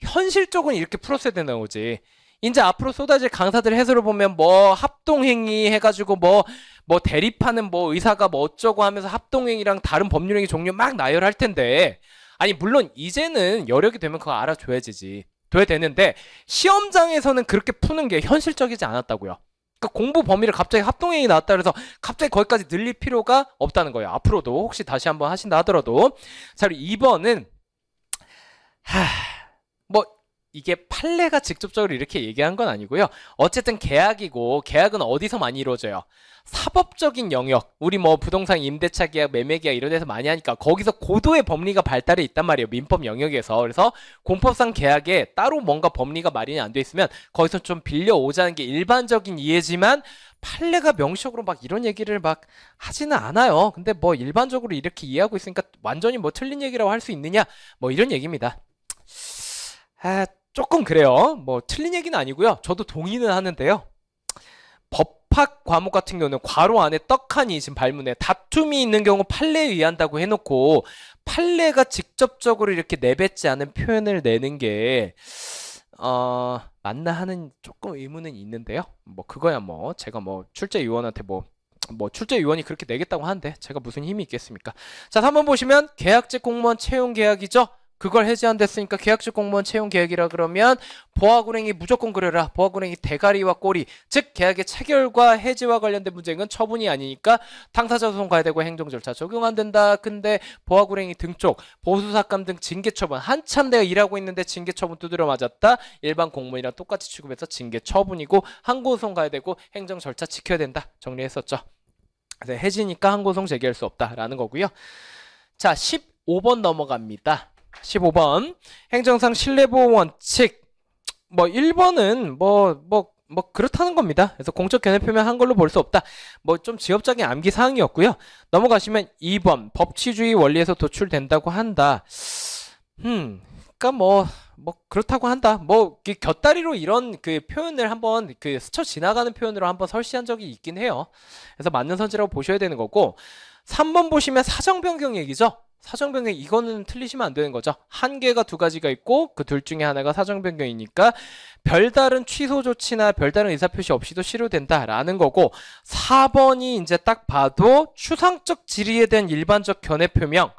현실적으로 이렇게 풀었어야 된다는 거지. 이제 앞으로 쏟아질 강사들 해설을 보면 뭐 합동행위 해가지고 뭐뭐 뭐 대립하는 뭐 의사가 뭐 어쩌고 하면서 합동행위랑 다른 법률행위 종류 막 나열할 텐데 아니 물론 이제는 여력이 되면 그거 알아줘야지 돼 되는데 시험장에서는 그렇게 푸는 게 현실적이지 않았다고요. 그러니까 공부 범위를 갑자기 합동행위 나왔다 그래서 갑자기 거기까지 늘릴 필요가 없다는 거예요. 앞으로도 혹시 다시 한번 하신다 하더라도 자, 그리 2번은 하... 이게 판례가 직접적으로 이렇게 얘기한 건 아니고요. 어쨌든 계약이고 계약은 어디서 많이 이루어져요? 사법적인 영역, 우리 뭐 부동산 임대차 계약, 매매 계약 이런 데서 많이 하니까 거기서 고도의 법리가 발달해 있단 말이에요. 민법 영역에서. 그래서 공법상 계약에 따로 뭔가 법리가 마련이 안 돼 있으면 거기서 좀 빌려오자는 게 일반적인 이해지만 판례가 명시적으로 막 이런 얘기를 막 하지는 않아요. 근데 뭐 일반적으로 이렇게 이해하고 있으니까 완전히 뭐 틀린 얘기라고 할 수 있느냐? 뭐 이런 얘기입니다. 아... 조금 그래요. 뭐 틀린 얘기는 아니고요. 저도 동의는 하는데요. 법학 과목 같은 경우는 과로 안에 떡하니 지금 발문에 다툼이 있는 경우 판례에 의한다고 해놓고 판례가 직접적으로 이렇게 내뱉지 않은 표현을 내는 게 어, 맞나 하는 조금 의문은 있는데요. 뭐 그거야 뭐 제가 뭐 출제 위원한테 뭐 뭐 출제 위원이 그렇게 내겠다고 하는데 제가 무슨 힘이 있겠습니까? 자, 3번 보시면 계약직 공무원 채용 계약이죠. 그걸 해지 안 됐으니까 계약직 공무원 채용 계약이라 그러면 보아구랭이 무조건 그려라. 보아구랭이 대가리와 꼬리, 즉 계약의 체결과 해지와 관련된 문제는 처분이 아니니까 당사자 소송 가야 되고 행정 절차 적용 안 된다. 근데 보아구랭이 등쪽, 보수삭감 등 징계 처분 한참 내가 일하고 있는데 징계 처분 두드려 맞았다. 일반 공무원이랑 똑같이 취급해서 징계 처분이고 항고소송 가야 되고 행정 절차 지켜야 된다. 정리했었죠. 해지니까 항고소송 제기할 수 없다라는 거고요. 자, 15번 넘어갑니다. 15번 행정상 신뢰보호 원칙 뭐 1번은 뭐뭐 뭐 뭐 그렇다는 겁니다. 그래서 공적 견해 표명 한 걸로 볼 수 없다. 뭐 좀 지엽적인 암기 사항이었고요. 넘어가시면 2번 법치주의 원리에서 도출된다고 한다. 음, 그니까뭐뭐 뭐 그렇다고 한다. 뭐그 곁다리로 이런 그 표현을 한번 그 스쳐 지나가는 표현으로 한번 설시한 적이 있긴 해요. 그래서 맞는 선지라고 보셔야 되는 거고 3번 보시면 사정 변경 얘기죠. 사정 변경 이거는 틀리시면 안 되는 거죠. 한 개가 두 가지가 있고 그 둘 중에 하나가 사정 변경이니까 별다른 취소 조치나 별다른 의사 표시 없이도 실효된다라는 거고 4번이 이제 딱 봐도 추상적 질의에 대한 일반적 견해 표명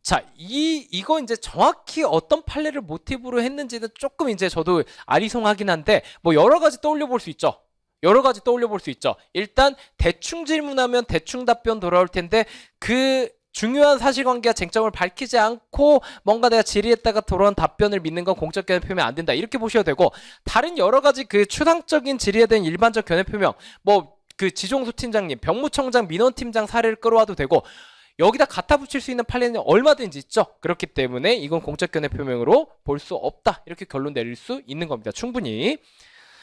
자, 이 이거 이제 정확히 어떤 판례를 모티브로 했는지는 조금 이제 저도 아리송하긴 한데 뭐 여러 가지 떠올려 볼 수 있죠. 여러 가지 떠올려 볼 수 있죠. 일단 대충 질문하면 대충 답변 돌아올 텐데 그 중요한 사실관계와 쟁점을 밝히지 않고 뭔가 내가 질의했다가 돌아온 답변을 믿는 건 공적 견해 표명 안 된다 이렇게 보셔도 되고 다른 여러 가지 그 추상적인 질의에 대한 일반적 견해 표명 뭐 그 지종수 팀장님 병무청장 민원팀장 사례를 끌어와도 되고 여기다 갖다 붙일 수 있는 판례는 얼마든지 있죠. 그렇기 때문에 이건 공적 견해 표명으로 볼 수 없다. 이렇게 결론 내릴 수 있는 겁니다. 충분히.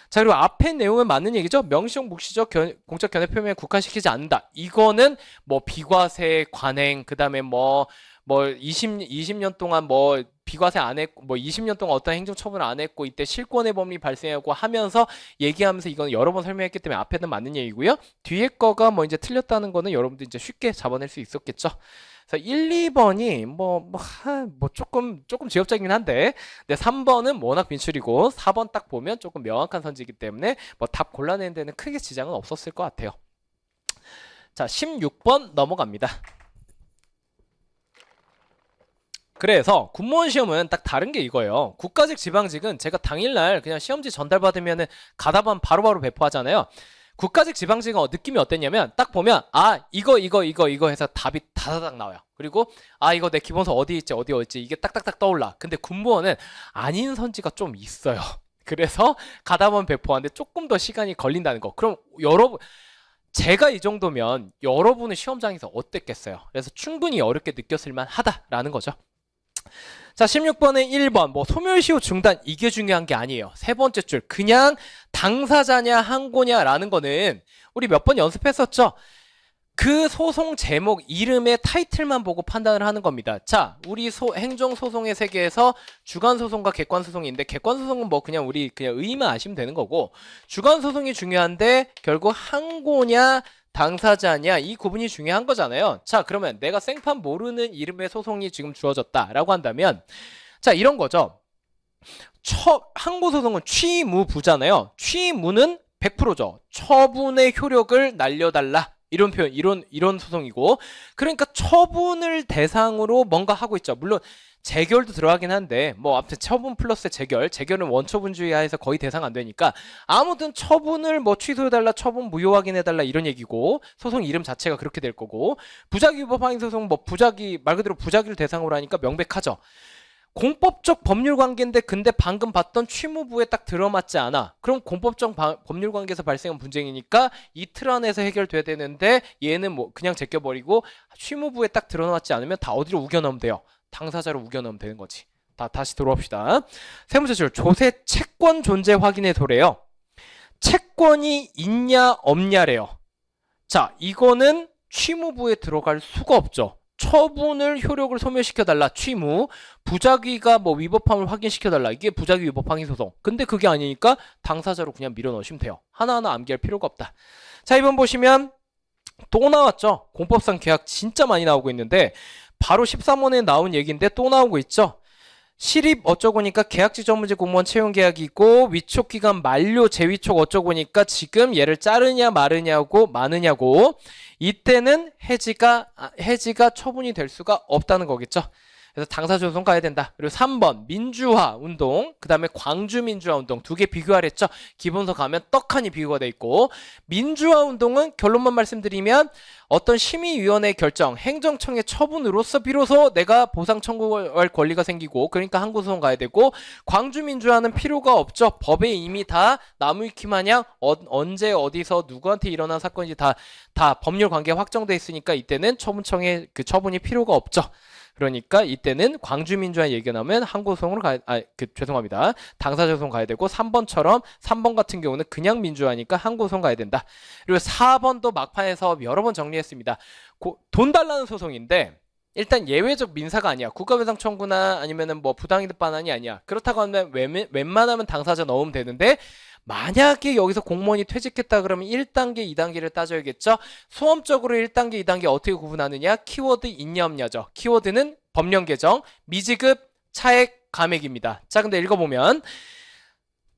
자 그리고 앞에 내용은 맞는 얘기죠. 명시적 묵시적 견, 공적 견해 표명에 국한시키지 않는다. 이거는 뭐 비과세 관행 그다음에 뭐 뭐 20, 20년 동안 뭐 비과세 안 했고 뭐 20년 동안 어떤 행정 처분을 안 했고 이때 실권의 범위 발생하고 하면서 얘기하면서 이건 여러 번 설명했기 때문에 앞에는 맞는 얘기고요. 뒤에 거가 뭐 이제 틀렸다는 거는 여러분들 이제 쉽게 잡아낼 수 있었겠죠. 그래서 1, 2번이 뭐, 뭐, 하, 뭐 조금, 조금 지엽적이긴 한데, 근데 3번은 뭐 워낙 빈출이고, 4번 딱 보면 조금 명확한 선지이기 때문에, 뭐 답 골라내는 데는 크게 지장은 없었을 것 같아요. 자, 16번 넘어갑니다. 그래서 군무원 시험은 딱 다른 게 이거예요. 국가직 지방직은 제가 당일날 그냥 시험지 전달받으면 가답안 바로바로 배포하잖아요. 국가직 지방직은 어, 느낌이 어땠냐면 딱 보면 아 이거 이거 이거 이거 해서 답이 다다닥 나와요. 그리고 아 이거 내 기본서 어디 있지 어디 있지 이게 딱딱딱 떠올라. 근데 군무원은 아닌 선지가 좀 있어요. 그래서 가담원 배포하는데 조금 더 시간이 걸린다는 거. 그럼 여러분 제가 이 정도면 여러분은 시험장에서 어땠겠어요? 그래서 충분히 어렵게 느꼈을 만하다라는 거죠. 자 16번에 1번 뭐 소멸시효 중단 이게 중요한 게 아니에요. 세 번째 줄 그냥 당사자냐 항고냐라는 거는 우리 몇 번 연습했었죠. 그 소송 제목 이름의 타이틀만 보고 판단을 하는 겁니다. 자, 우리 소, 행정소송의 세계에서 주관소송과 객관소송이 있는데 객관소송은 뭐 그냥 우리 그냥 의의만 아시면 되는 거고 주관소송이 중요한데 결국 항고냐 당사자냐 이 구분이 중요한 거잖아요. 자 그러면 내가 생판 모르는 이름의 소송이 지금 주어졌다라고 한다면 자 이런 거죠. 처, 항고 소송은 취무부잖아요. 취무는 100%죠. 처분의 효력을 날려달라. 이런 표현, 이런 이런 소송이고 그러니까 처분을 대상으로 뭔가 하고 있죠. 물론 재결도 들어가긴 한데 뭐앞무 처분 플러스 재결, 재결은 원처분주의 하에서 거의 대상 안 되니까 아무튼 처분을 뭐 취소해달라, 처분 무효 확인해달라 이런 얘기고 소송 이름 자체가 그렇게 될 거고 부작위 위법 항의 소송 뭐 부작위 말 그대로 부작위를 대상으로 하니까 명백하죠. 공법적 법률 관계인데 근데 방금 봤던 취무부에 딱 들어맞지 않아. 그럼 공법적 바, 법률 관계에서 발생한 분쟁이니까 이 틀 안에서 해결돼야 되는데 얘는 뭐 그냥 제껴버리고 취무부에 딱 들어맞지 않으면 다 어디로 우겨넣으면 돼요. 당사자로 우겨넣으면 되는 거지. 다 다시 돌아옵시다. 세 번째 줄 조세 채권 존재 확인의 도래요. 채권이 있냐 없냐래요. 자 이거는 취무부에 들어갈 수가 없죠. 처분을 효력을 소멸시켜달라 취무 부작위가 뭐 위법함을 확인시켜달라 이게 부작위 위법 항의 소송 근데 그게 아니니까 당사자로 그냥 밀어넣으시면 돼요 하나하나 암기할 필요가 없다 자 이번 보시면 또 나왔죠 공법상 계약 진짜 많이 나오고 있는데 바로 13원에 나온 얘기인데 또 나오고 있죠 실입 어쩌고니까 계약직 전문직 공무원 채용 계약이 고 위촉 기간 만료 재위촉 어쩌고니까 지금 얘를 자르냐 마르냐고 마느냐고 이때는 해지가 아, 해지가 처분이 될 수가 없다는 거겠죠. 그래서 당사자로 손가야 된다. 그리고 3번 민주화 운동, 그 다음에 광주 민주화 운동 두 개 비교하랬죠. 기본서 가면 떡하니 비교가 돼 있고 민주화 운동은 결론만 말씀드리면 어떤 심의위원회 결정, 행정청의 처분으로서 비로소 내가 보상 청구할 권리가 생기고 그러니까 항고소송 가야 되고 광주 민주화는 필요가 없죠. 법에 이미 다 나무위키 마냥 어, 언제 어디서 누구한테 일어난 사건인지 다 다 법률 관계 확정돼 있으니까 이때는 처분청의 그 처분이 필요가 없죠. 그러니까 이때는 광주민주화 얘기가 나오면 항고소송으로 가, 아, 그, 죄송합니다. 당사자소송 가야 되고 3번처럼 3번 같은 경우는 그냥 민주화니까 항고소송 가야 된다. 그리고 4번도 막판에서 여러 번 정리했습니다. 고, 돈 달라는 소송인데 일단 예외적 민사가 아니야. 국가배상 청구나 아니면은 뭐 부당이득 반환이 아니야. 그렇다고 하면 웬, 웬만하면 당사자 넣으면 되는데 만약에 여기서 공무원이 퇴직했다 그러면 1단계, 2단계를 따져야겠죠. 소음적으로 1단계, 2단계 어떻게 구분하느냐? 키워드 있냐 없냐죠. 키워드는 법령 개정, 미지급, 차액, 감액입니다. 자, 근데 읽어보면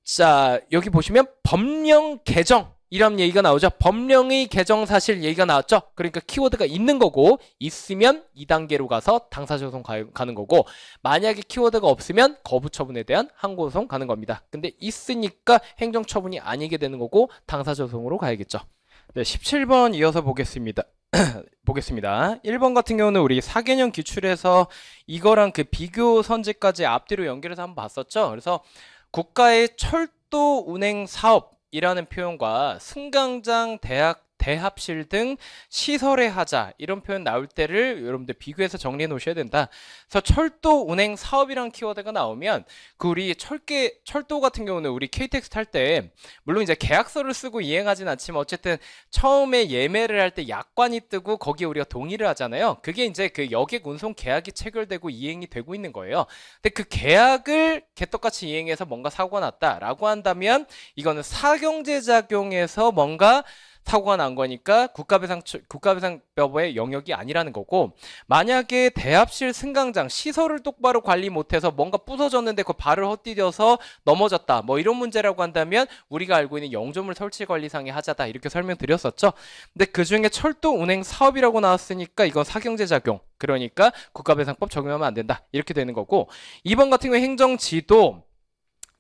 자, 여기 보시면 법령 개정 이런 얘기가 나오죠. 법령의 개정 사실 얘기가 나왔죠. 그러니까 키워드가 있는 거고 있으면 2단계로 가서 당사자 소송 가, 는 거고 만약에 키워드가 없으면 거부 처분에 대한 항고 소송 가는 겁니다. 근데 있으니까 행정 처분이 아니게 되는 거고 당사자 소송으로 가야겠죠. 네, 17번 이어서 보겠습니다. 보겠습니다. 1번 같은 경우는 우리 4개년 기출에서 이거랑 그 비교 선지까지 앞뒤로 연결해서 한번 봤었죠. 그래서 국가의 철도 운행 사업 이라는 표현과 승강장 대학 대합실 등 시설의 하자 이런 표현 나올 때를 여러분들 비교해서 정리해 놓으셔야 된다. 그래서 철도 운행 사업이란 키워드가 나오면 그 우리 철계 철도 같은 경우는 우리 KTX 탈 때 물론 이제 계약서를 쓰고 이행하진 않지만 어쨌든 처음에 예매를 할 때 약관이 뜨고 거기에 우리가 동의를 하잖아요. 그게 이제 그 여객 운송 계약이 체결되고 이행이 되고 있는 거예요. 근데 그 계약을 개떡같이 이행해서 뭔가 사고가 났다라고 한다면 이거는 사경제 작용에서 뭔가 사고가 난 거니까 국가배상 국가배상법의 영역이 아니라는 거고 만약에 대합실 승강장 시설을 똑바로 관리 못해서 뭔가 부서졌는데 그 발을 헛디뎌서 넘어졌다 뭐 이런 문제라고 한다면 우리가 알고 있는 영조물 설치관리상의 하자다 이렇게 설명드렸었죠. 근데 그 중에 철도 운행 사업이라고 나왔으니까 이건 사경제 작용 그러니까 국가배상법 적용하면 안 된다 이렇게 되는 거고 이번 같은 경우 행정지도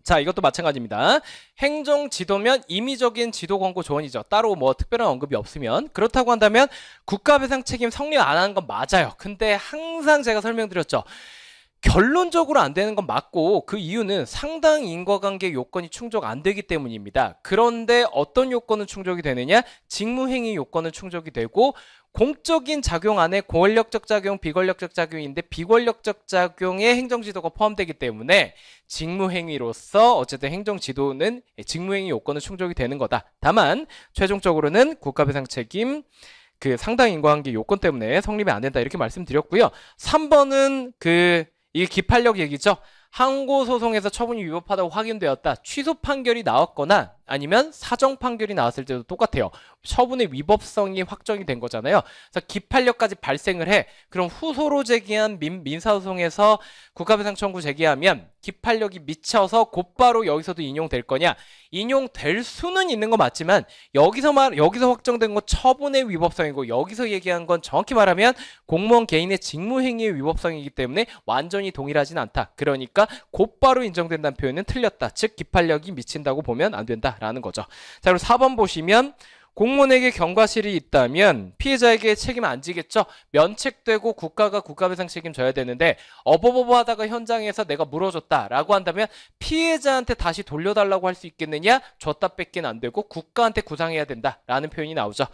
자 이것도 마찬가지입니다. 행정 지도면 임의적인 지도 권고 조언이죠. 따로 뭐 특별한 언급이 없으면 그렇다고 한다면 국가배상 책임 성립 안 하는 건 맞아요. 근데 항상 제가 설명드렸죠. 결론적으로 안 되는 건 맞고 그 이유는 상당 인과관계 요건이 충족 안 되기 때문입니다. 그런데 어떤 요건은 충족이 되느냐? 직무행위 요건은 충족이 되고 공적인 작용 안에 권력적 작용, 비권력적 작용인데 비권력적 작용에 행정지도가 포함되기 때문에 직무행위로서 어쨌든 행정지도는 예, 직무행위 요건을 충족이 되는 거다. 다만 최종적으로는 국가배상 책임 그 상당 인과관계 요건 때문에 성립이 안 된다 이렇게 말씀드렸고요. 3번은 그이 기판력 얘기죠. 항고 소송에서 처분이 위법하다고 확인되었다. 취소 판결이 나왔거나 아니면 사정 판결이 나왔을 때도 똑같아요. 처분의 위법성이 확정이 된 거잖아요. 그래서 기판력까지 발생을 해. 그럼 후소로 제기한 민, 민사소송에서 국가배상 청구 제기하면 기판력이 미쳐서 곧바로 여기서도 인용될 거냐? 인용될 수는 있는 거 맞지만 여기서 말 여기서 확정된 건 처분의 위법성이고 여기서 얘기한 건 정확히 말하면 공무원 개인의 직무행위의 위법성이기 때문에 완전히 동일하진 않다. 그러니까 곧바로 인정된다는 표현은 틀렸다. 즉 기판력이 미친다고 보면 안 된다. 라는 거죠. 자, 그럼 4번 보시면 공무원에게 경과실이 있다면 피해자에게 책임 안 지겠죠? 면책되고 국가가 국가배상 책임 져야 되는데 어버버버 하다가 현장에서 내가 물어줬다라고 한다면 피해자한테 다시 돌려달라고 할 수 있겠느냐? 줬다 뺏긴 안 되고 국가한테 구상해야 된다라는 표현이 나오죠.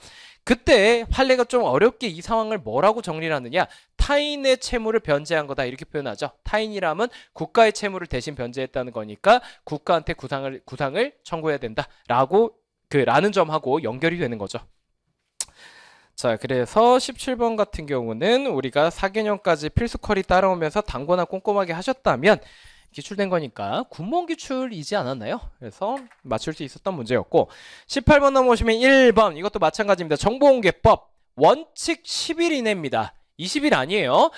그때 판례가 좀 어렵게 이 상황을 뭐라고 정리를 하느냐 타인의 채무를 변제한 거다 이렇게 표현하죠. 타인이라면 국가의 채무를 대신 변제했다는 거니까 국가한테 구상을 구상을 청구해야 된다라고 그 라는 점하고 연결이 되는 거죠. 자 그래서 17번 같은 경우는 우리가 4개년까지 필수 컬이 따라오면서 당거나 꼼꼼하게 하셨다면 기출된 거니까 군무 기출이지 않았나요? 그래서 맞출 수 있었던 문제였고 18번 넘어오시면 1번 이것도 마찬가지입니다. 정보공개법 원칙 10일 이내입니다. 20일 아니에요.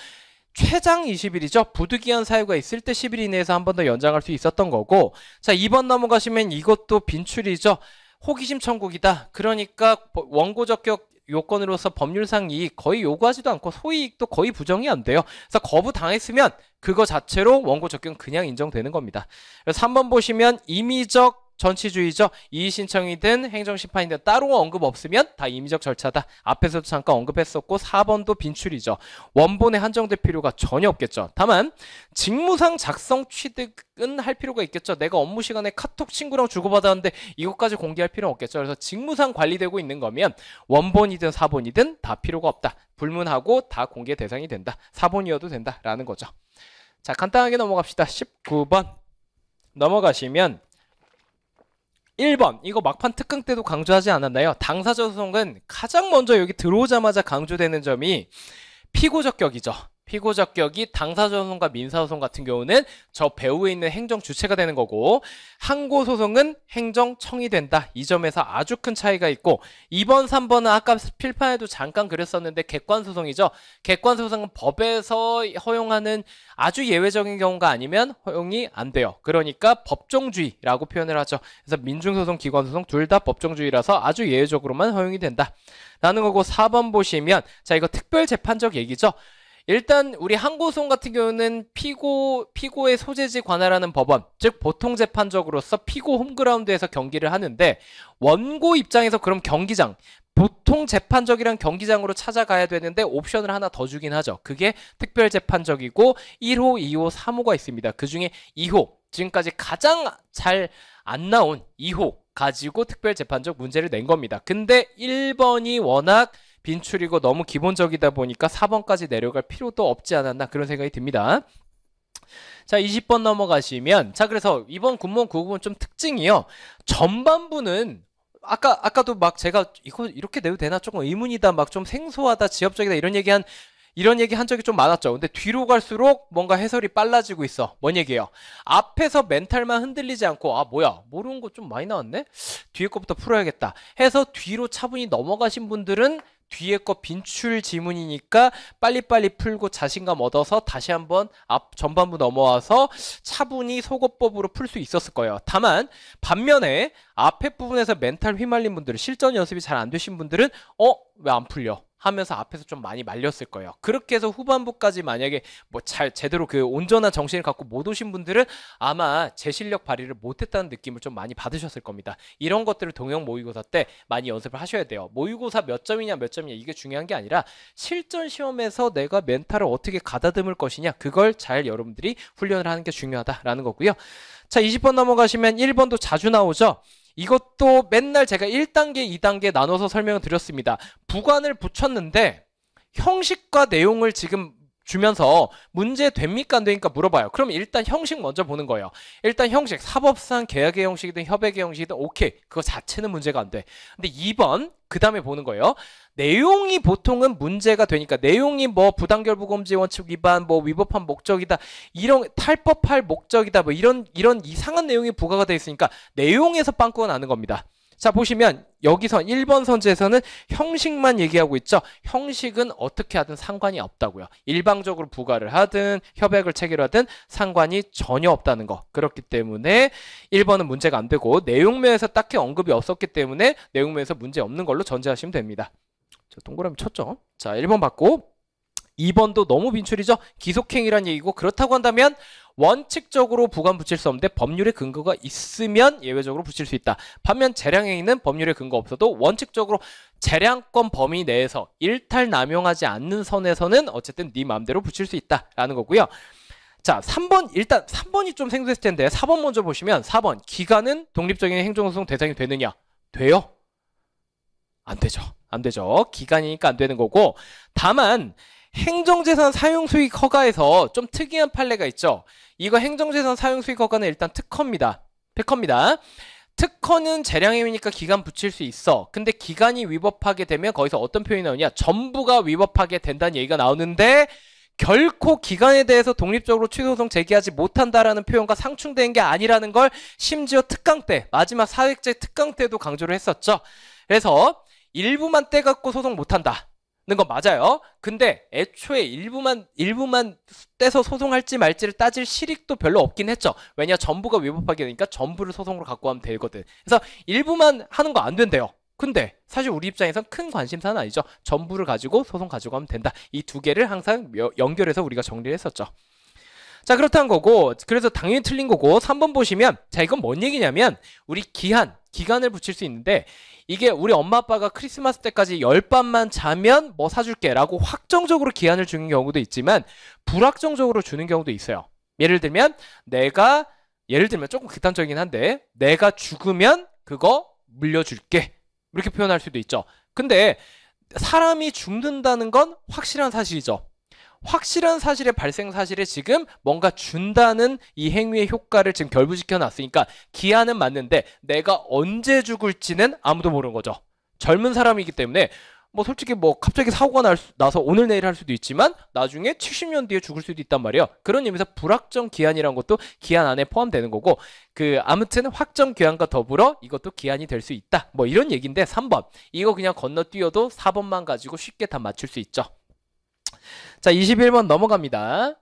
최장 20일이죠. 부득이한 사유가 있을 때 10일 이내에서 한 번 더 연장할 수 있었던 거고 자 2번 넘어가시면 이것도 빈출이죠. 호기심 천국이다. 그러니까 뭐 원고 적격 요건으로서 법률상 이익 거의 요구하지도 않고 소이익도 거의 부정이 안 돼요. 그래서 거부당했으면 그거 자체로 원고 적용 그냥 인정되는 겁니다. 그래서 3번 보시면 임의적 전치주의죠. 이의신청이든 행정심판이든 따로 언급 없으면 다 임의적 절차다. 앞에서도 잠깐 언급했었고 4번도 빈출이죠. 원본에 한정될 필요가 전혀 없겠죠. 다만 직무상 작성 취득은 할 필요가 있겠죠. 내가 업무 시간에 카톡 친구랑 주고받았는데 이것까지 공개할 필요는 없겠죠. 그래서 직무상 관리되고 있는 거면 원본이든 4본이든 다 필요가 없다. 불문하고 다 공개 대상이 된다. 4본이어도 된다라는 거죠. 자 간단하게 넘어갑시다. 19번 넘어가시면 1번 이거 막판 특강 때도 강조하지 않았나요? 당사자 소송은 가장 먼저 여기 들어오자마자 강조되는 점이 피고적 격이죠. 피고 적격이 당사자소송과 민사소송 같은 경우는 저배후에 있는 행정 주체가 되는 거고 항고 소송은 행정청이 된다. 이 점에서 아주 큰 차이가 있고 2번, 3번은 아까 필판에도 잠깐 그렸었는데 객관 소송이죠. 객관 소송은 법에서 허용하는 아주 예외적인 경우가 아니면 허용이 안 돼요. 그러니까 법정주의라고 표현을 하죠. 그래서 민중소송, 기관소송 둘 다 법정주의라서 아주 예외적으로만 허용이 된다. 라는 거고 4번 보시면 자 이거 특별재판적 얘기죠. 일단 우리 항고소송 같은 경우는 피고 피고의 소재지 관할하는 법원, 즉 보통 재판적으로서 피고 홈그라운드에서 경기를 하는데 원고 입장에서 그럼 경기장 보통 재판적이랑 경기장으로 찾아가야 되는데 옵션을 하나 더 주긴 하죠. 그게 특별 재판적이고 1호, 2호, 3호가 있습니다. 그 중에 2호 지금까지 가장 잘 안 나온 2호 가지고 특별 재판적 문제를 낸 겁니다. 근데 1번이 워낙 빈출이고 너무 기본적이다 보니까 4번까지 내려갈 필요도 없지 않았나 그런 생각이 듭니다. 자 20번 넘어가시면 자 그래서 이번 군문 9급은좀 특징이요. 전반부는 아까 아까도 막 제가 이거 이렇게 내도 되나 조금 의문이다 막 좀 생소하다 지엽적이다 이런 얘기한 이런 얘기 한 적이 좀 많았죠. 근데 뒤로 갈수록 뭔가 해설이 빨라지고 있어. 뭔 얘기예요? 앞에서 멘탈만 흔들리지 않고 아 뭐야 모르는 거 좀 많이 나왔네? 뒤에 것부터 풀어야겠다 해서 뒤로 차분히 넘어가신 분들은 뒤에 거 빈출 지문이니까 빨리빨리 풀고 자신감 얻어서 다시 한번 앞 전반부 넘어와서 차분히 소거법으로 풀 수 있었을 거예요. 다만 반면에 앞에 부분에서 멘탈 휘말린 분들은 실전 연습이 잘 안 되신 분들은 어 왜 안 풀려? 하면서 앞에서 좀 많이 말렸을 거예요. 그렇게 해서 후반부까지 만약에 뭐 잘 제대로 그 온전한 정신을 갖고 못 오신 분들은 아마 제 실력 발휘를 못했다는 느낌을 좀 많이 받으셨을 겁니다. 이런 것들을 동영 모의고사 때 많이 연습을 하셔야 돼요. 모의고사 몇 점이냐 몇 점이냐 이게 중요한 게 아니라 실전 시험에서 내가 멘탈을 어떻게 가다듬을 것이냐 그걸 잘 여러분들이 훈련을 하는 게 중요하다라는 거고요. 자 20번 넘어가시면 1번도 자주 나오죠. 이것도 맨날 제가 1단계, 2단계 나눠서 설명을 드렸습니다. 부관을 붙였는데 형식과 내용을 지금 주면서 문제 됩니까 안 되니까 물어봐요. 그럼 일단 형식 먼저 보는 거예요. 일단 형식, 사법상 계약의 형식이든 협약의 형식이든 오케이. 그거 자체는 문제가 안 돼. 근데 2번 그 다음에 보는 거예요. 내용이 보통은 문제가 되니까 내용이 뭐 부당결부금지원칙 위반 뭐 위법한 목적이다 이런 탈법할 목적이다 뭐 이런 이런 이상한 내용이 부과가 되어 있으니까 내용에서 빵꾸가 나는 겁니다. 자 보시면 여기서 1번 선지에서는 형식만 얘기하고 있죠 형식은 어떻게 하든 상관이 없다고요 일방적으로 부과를 하든 협약을 체결하든 상관이 전혀 없다는 거 그렇기 때문에 1번은 문제가 안 되고 내용면에서 딱히 언급이 없었기 때문에 내용면에서 문제 없는 걸로 전제하시면 됩니다 동그라미 쳤죠. 자, 1번 받고 2번도 너무 빈출이죠. 기속행위란 얘기고 그렇다고 한다면 원칙적으로 부관 붙일 수 없는데 법률의 근거가 있으면 예외적으로 붙일 수 있다. 반면 재량행위는 법률의 근거 없어도 원칙적으로 재량권 범위 내에서 일탈 남용하지 않는 선에서는 어쨌든 네 마음대로 붙일 수 있다라는 거고요. 자, 3번 일단 3번이 좀 생소했을 텐데 4번 먼저 보시면 4번 기간은 독립적인 행정소송 대상이 되느냐? 돼요? 안 되죠. 안 되죠. 기간이니까 안 되는 거고 다만 행정재산 사용수익 허가에서 좀 특이한 판례가 있죠. 이거 행정재산 사용수익 허가는 일단 특허입니다. 특허입니다. 특허는 재량임이니까 기간 붙일 수 있어. 근데 기간이 위법하게 되면 거기서 어떤 표현이 나오냐? 전부가 위법하게 된다는 얘기가 나오는데 결코 기간에 대해서 독립적으로 취소소송 제기하지 못한다라는 표현과 상충된 게 아니라는 걸 심지어 특강 때 마지막 사익제 특강 때도 강조를 했었죠. 그래서 일부만 떼갖고 소송 못한다. 는건 맞아요. 근데 애초에 일부만 일부만 떼서 소송할지 말지를 따질 실익도 별로 없긴 했죠. 왜냐 전부가 위법하게 되니까 전부를 소송으로 갖고 하면 되거든. 그래서 일부만 하는 거 안 된대요. 근데 사실 우리 입장에선 큰 관심사는 아니죠. 전부를 가지고 소송 가지고 하면 된다. 이 두 개를 항상 연결해서 우리가 정리를 했었죠. 자 그렇다는 거고 그래서 당연히 틀린 거고 3번 보시면 자 이건 뭔 얘기냐면 우리 기한 기간을 붙일 수 있는데 이게 우리 엄마 아빠가 크리스마스 때까지 열밤만 자면 뭐 사줄게 라고 확정적으로 기한을 주는 경우도 있지만 불확정적으로 주는 경우도 있어요. 예를 들면 내가 예를 들면 조금 극단적이긴 한데 내가 죽으면 그거 물려줄게 이렇게 표현할 수도 있죠. 근데 사람이 죽는다는 건 확실한 사실이죠. 확실한 사실의 발생 사실에 지금 뭔가 준다는 이 행위의 효과를 지금 결부시켜 놨으니까 기한은 맞는데 내가 언제 죽을지는 아무도 모르는 거죠. 젊은 사람이기 때문에 뭐 솔직히 뭐 갑자기 사고가 날 수, 나서 오늘 내일 할 수도 있지만 나중에 70년 뒤에 죽을 수도 있단 말이에요. 그런 의미에서 불확정 기한이란 것도 기한 안에 포함되는 거고 그 아무튼 확정 기한과 더불어 이것도 기한이 될 수 있다. 뭐 이런 얘기인데 3번 이거 그냥 건너뛰어도 4번만 가지고 쉽게 다 맞출 수 있죠. 자 21번 넘어갑니다.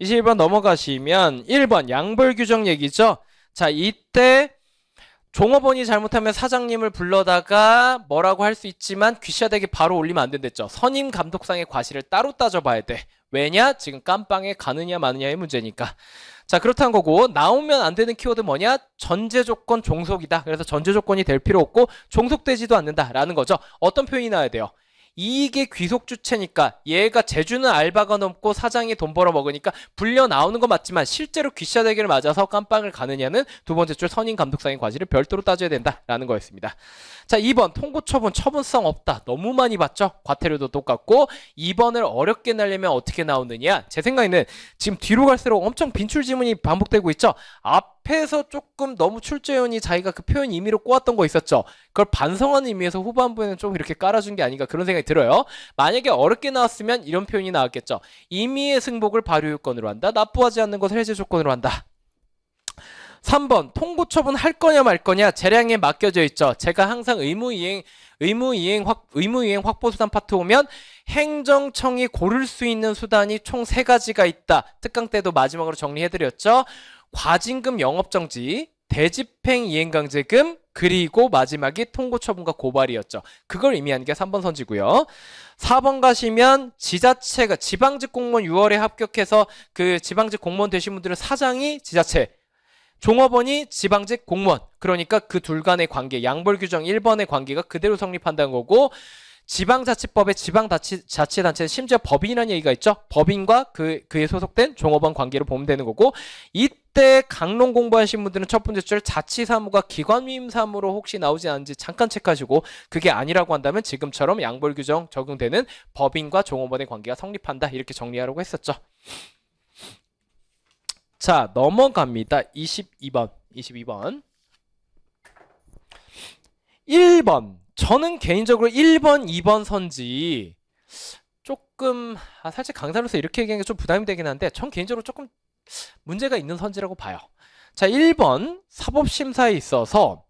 21번 넘어가시면 1번 양벌 규정 얘기죠. 자 이때 종업원이 잘못하면 사장님을 불러다가 뭐라고 할 수 있지만 귀시하되게 바로 올리면 안 된댔죠. 선임 감독상의 과실을 따로 따져봐야 돼. 왜냐? 지금 깜빵에 가느냐 마느냐의 문제니까. 자 그렇다는 거고 나오면 안 되는 키워드 뭐냐? 전제조건 종속이다. 그래서 전제조건이 될 필요 없고 종속되지도 않는다라는 거죠. 어떤 표현이 나와야 돼요? 이익의 귀속 주체니까 얘가 재주는 알바가 넘고 사장이 돈 벌어 먹으니까 불려 나오는 건 맞지만 실제로 귀차 대기를 맞아서 깜빵을 가느냐는 두 번째 줄 선임 감독상의 과실을 별도로 따져야 된다라는 거였습니다. 자 2번 통고 처분 처분성 없다 너무 많이 봤죠 과태료도 똑같고 2번을 어렵게 날려면 어떻게 나오느냐 제 생각에는 지금 뒤로 갈수록 엄청 빈출 지문이 반복되고 있죠 앞 앞에서 조금 너무 출제위원이 자기가 그 표현 임의로 꼬았던 거 있었죠. 그걸 반성하는 의미에서 후반부에는 좀 이렇게 깔아준 게 아닌가 그런 생각이 들어요. 만약에 어렵게 나왔으면 이런 표현이 나왔겠죠. 임의의 승복을 발효 요건으로 한다. 납부하지 않는 것을 해제 조건으로 한다. 3번 통고 처분할 거냐 말 거냐 재량에 맡겨져 있죠. 제가 항상 의무 이행 의무 이행 확 의무 이행 확보 수단 파트 오면 행정청이 고를 수 있는 수단이 총 세 가지가 있다. 특강 때도 마지막으로 정리해 드렸죠. 과징금 영업정지, 대집행 이행강제금, 그리고 마지막이 통고처분과 고발이었죠. 그걸 의미하는 게 3번 선지고요. 4번 가시면 지자체가 지방직 공무원 6월에 합격해서 그 지방직 공무원 되신 분들은 사장이 지자체, 종업원이 지방직 공무원. 그러니까 그 둘 간의 관계, 양벌 규정 1번의 관계가 그대로 성립한다는 거고 지방자치법의 지방자치단체 심지어 법인이라는 얘기가 있죠. 법인과 그, 그에 소속된 종업원 관계를 보면 되는 거고 이때 강론 공부하신 분들은 첫 번째 줄 자치사무가 기관위임사무로 혹시 나오지 않은지 잠깐 체크하시고 그게 아니라고 한다면 지금처럼 양벌규정 적용되는 법인과 종업원의 관계가 성립한다 이렇게 정리하라고 했었죠. 자 넘어갑니다. 22번 22번 1번 저는 개인적으로 1번, 2번 선지 조금 아, 사실 강사로서 이렇게 얘기하는 게 좀 부담이 되긴 한데 전 개인적으로 조금 문제가 있는 선지라고 봐요. 자, 1번 사법심사에 있어서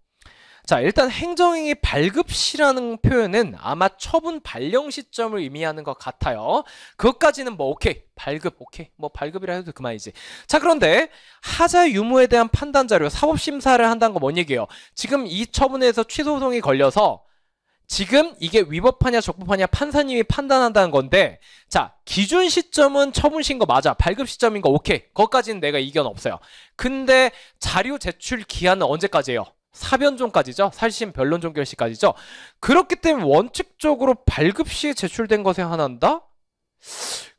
자, 일단 행정행위 발급시라는 표현은 아마 처분 발령 시점을 의미하는 것 같아요. 그것까지는 뭐 오케이, 발급, 오케이, 뭐 발급이라 해도 그만이지. 자, 그런데 하자 유무에 대한 판단 자료, 사법심사를 한다는 건 뭔 얘기예요? 지금 이 처분에서 취소송이 걸려서 지금 이게 위법하냐 적법하냐 판사님이 판단한다는 건데 자 기준 시점은 처분신 거 맞아 발급 시점인 거 오케이 그것까지는 내가 이견 없어요 근데 자료 제출 기한은 언제까지예요? 사변종까지죠 살심 변론종 결시까지죠 그렇기 때문에 원칙적으로 발급 시에 제출된 것에 한한다?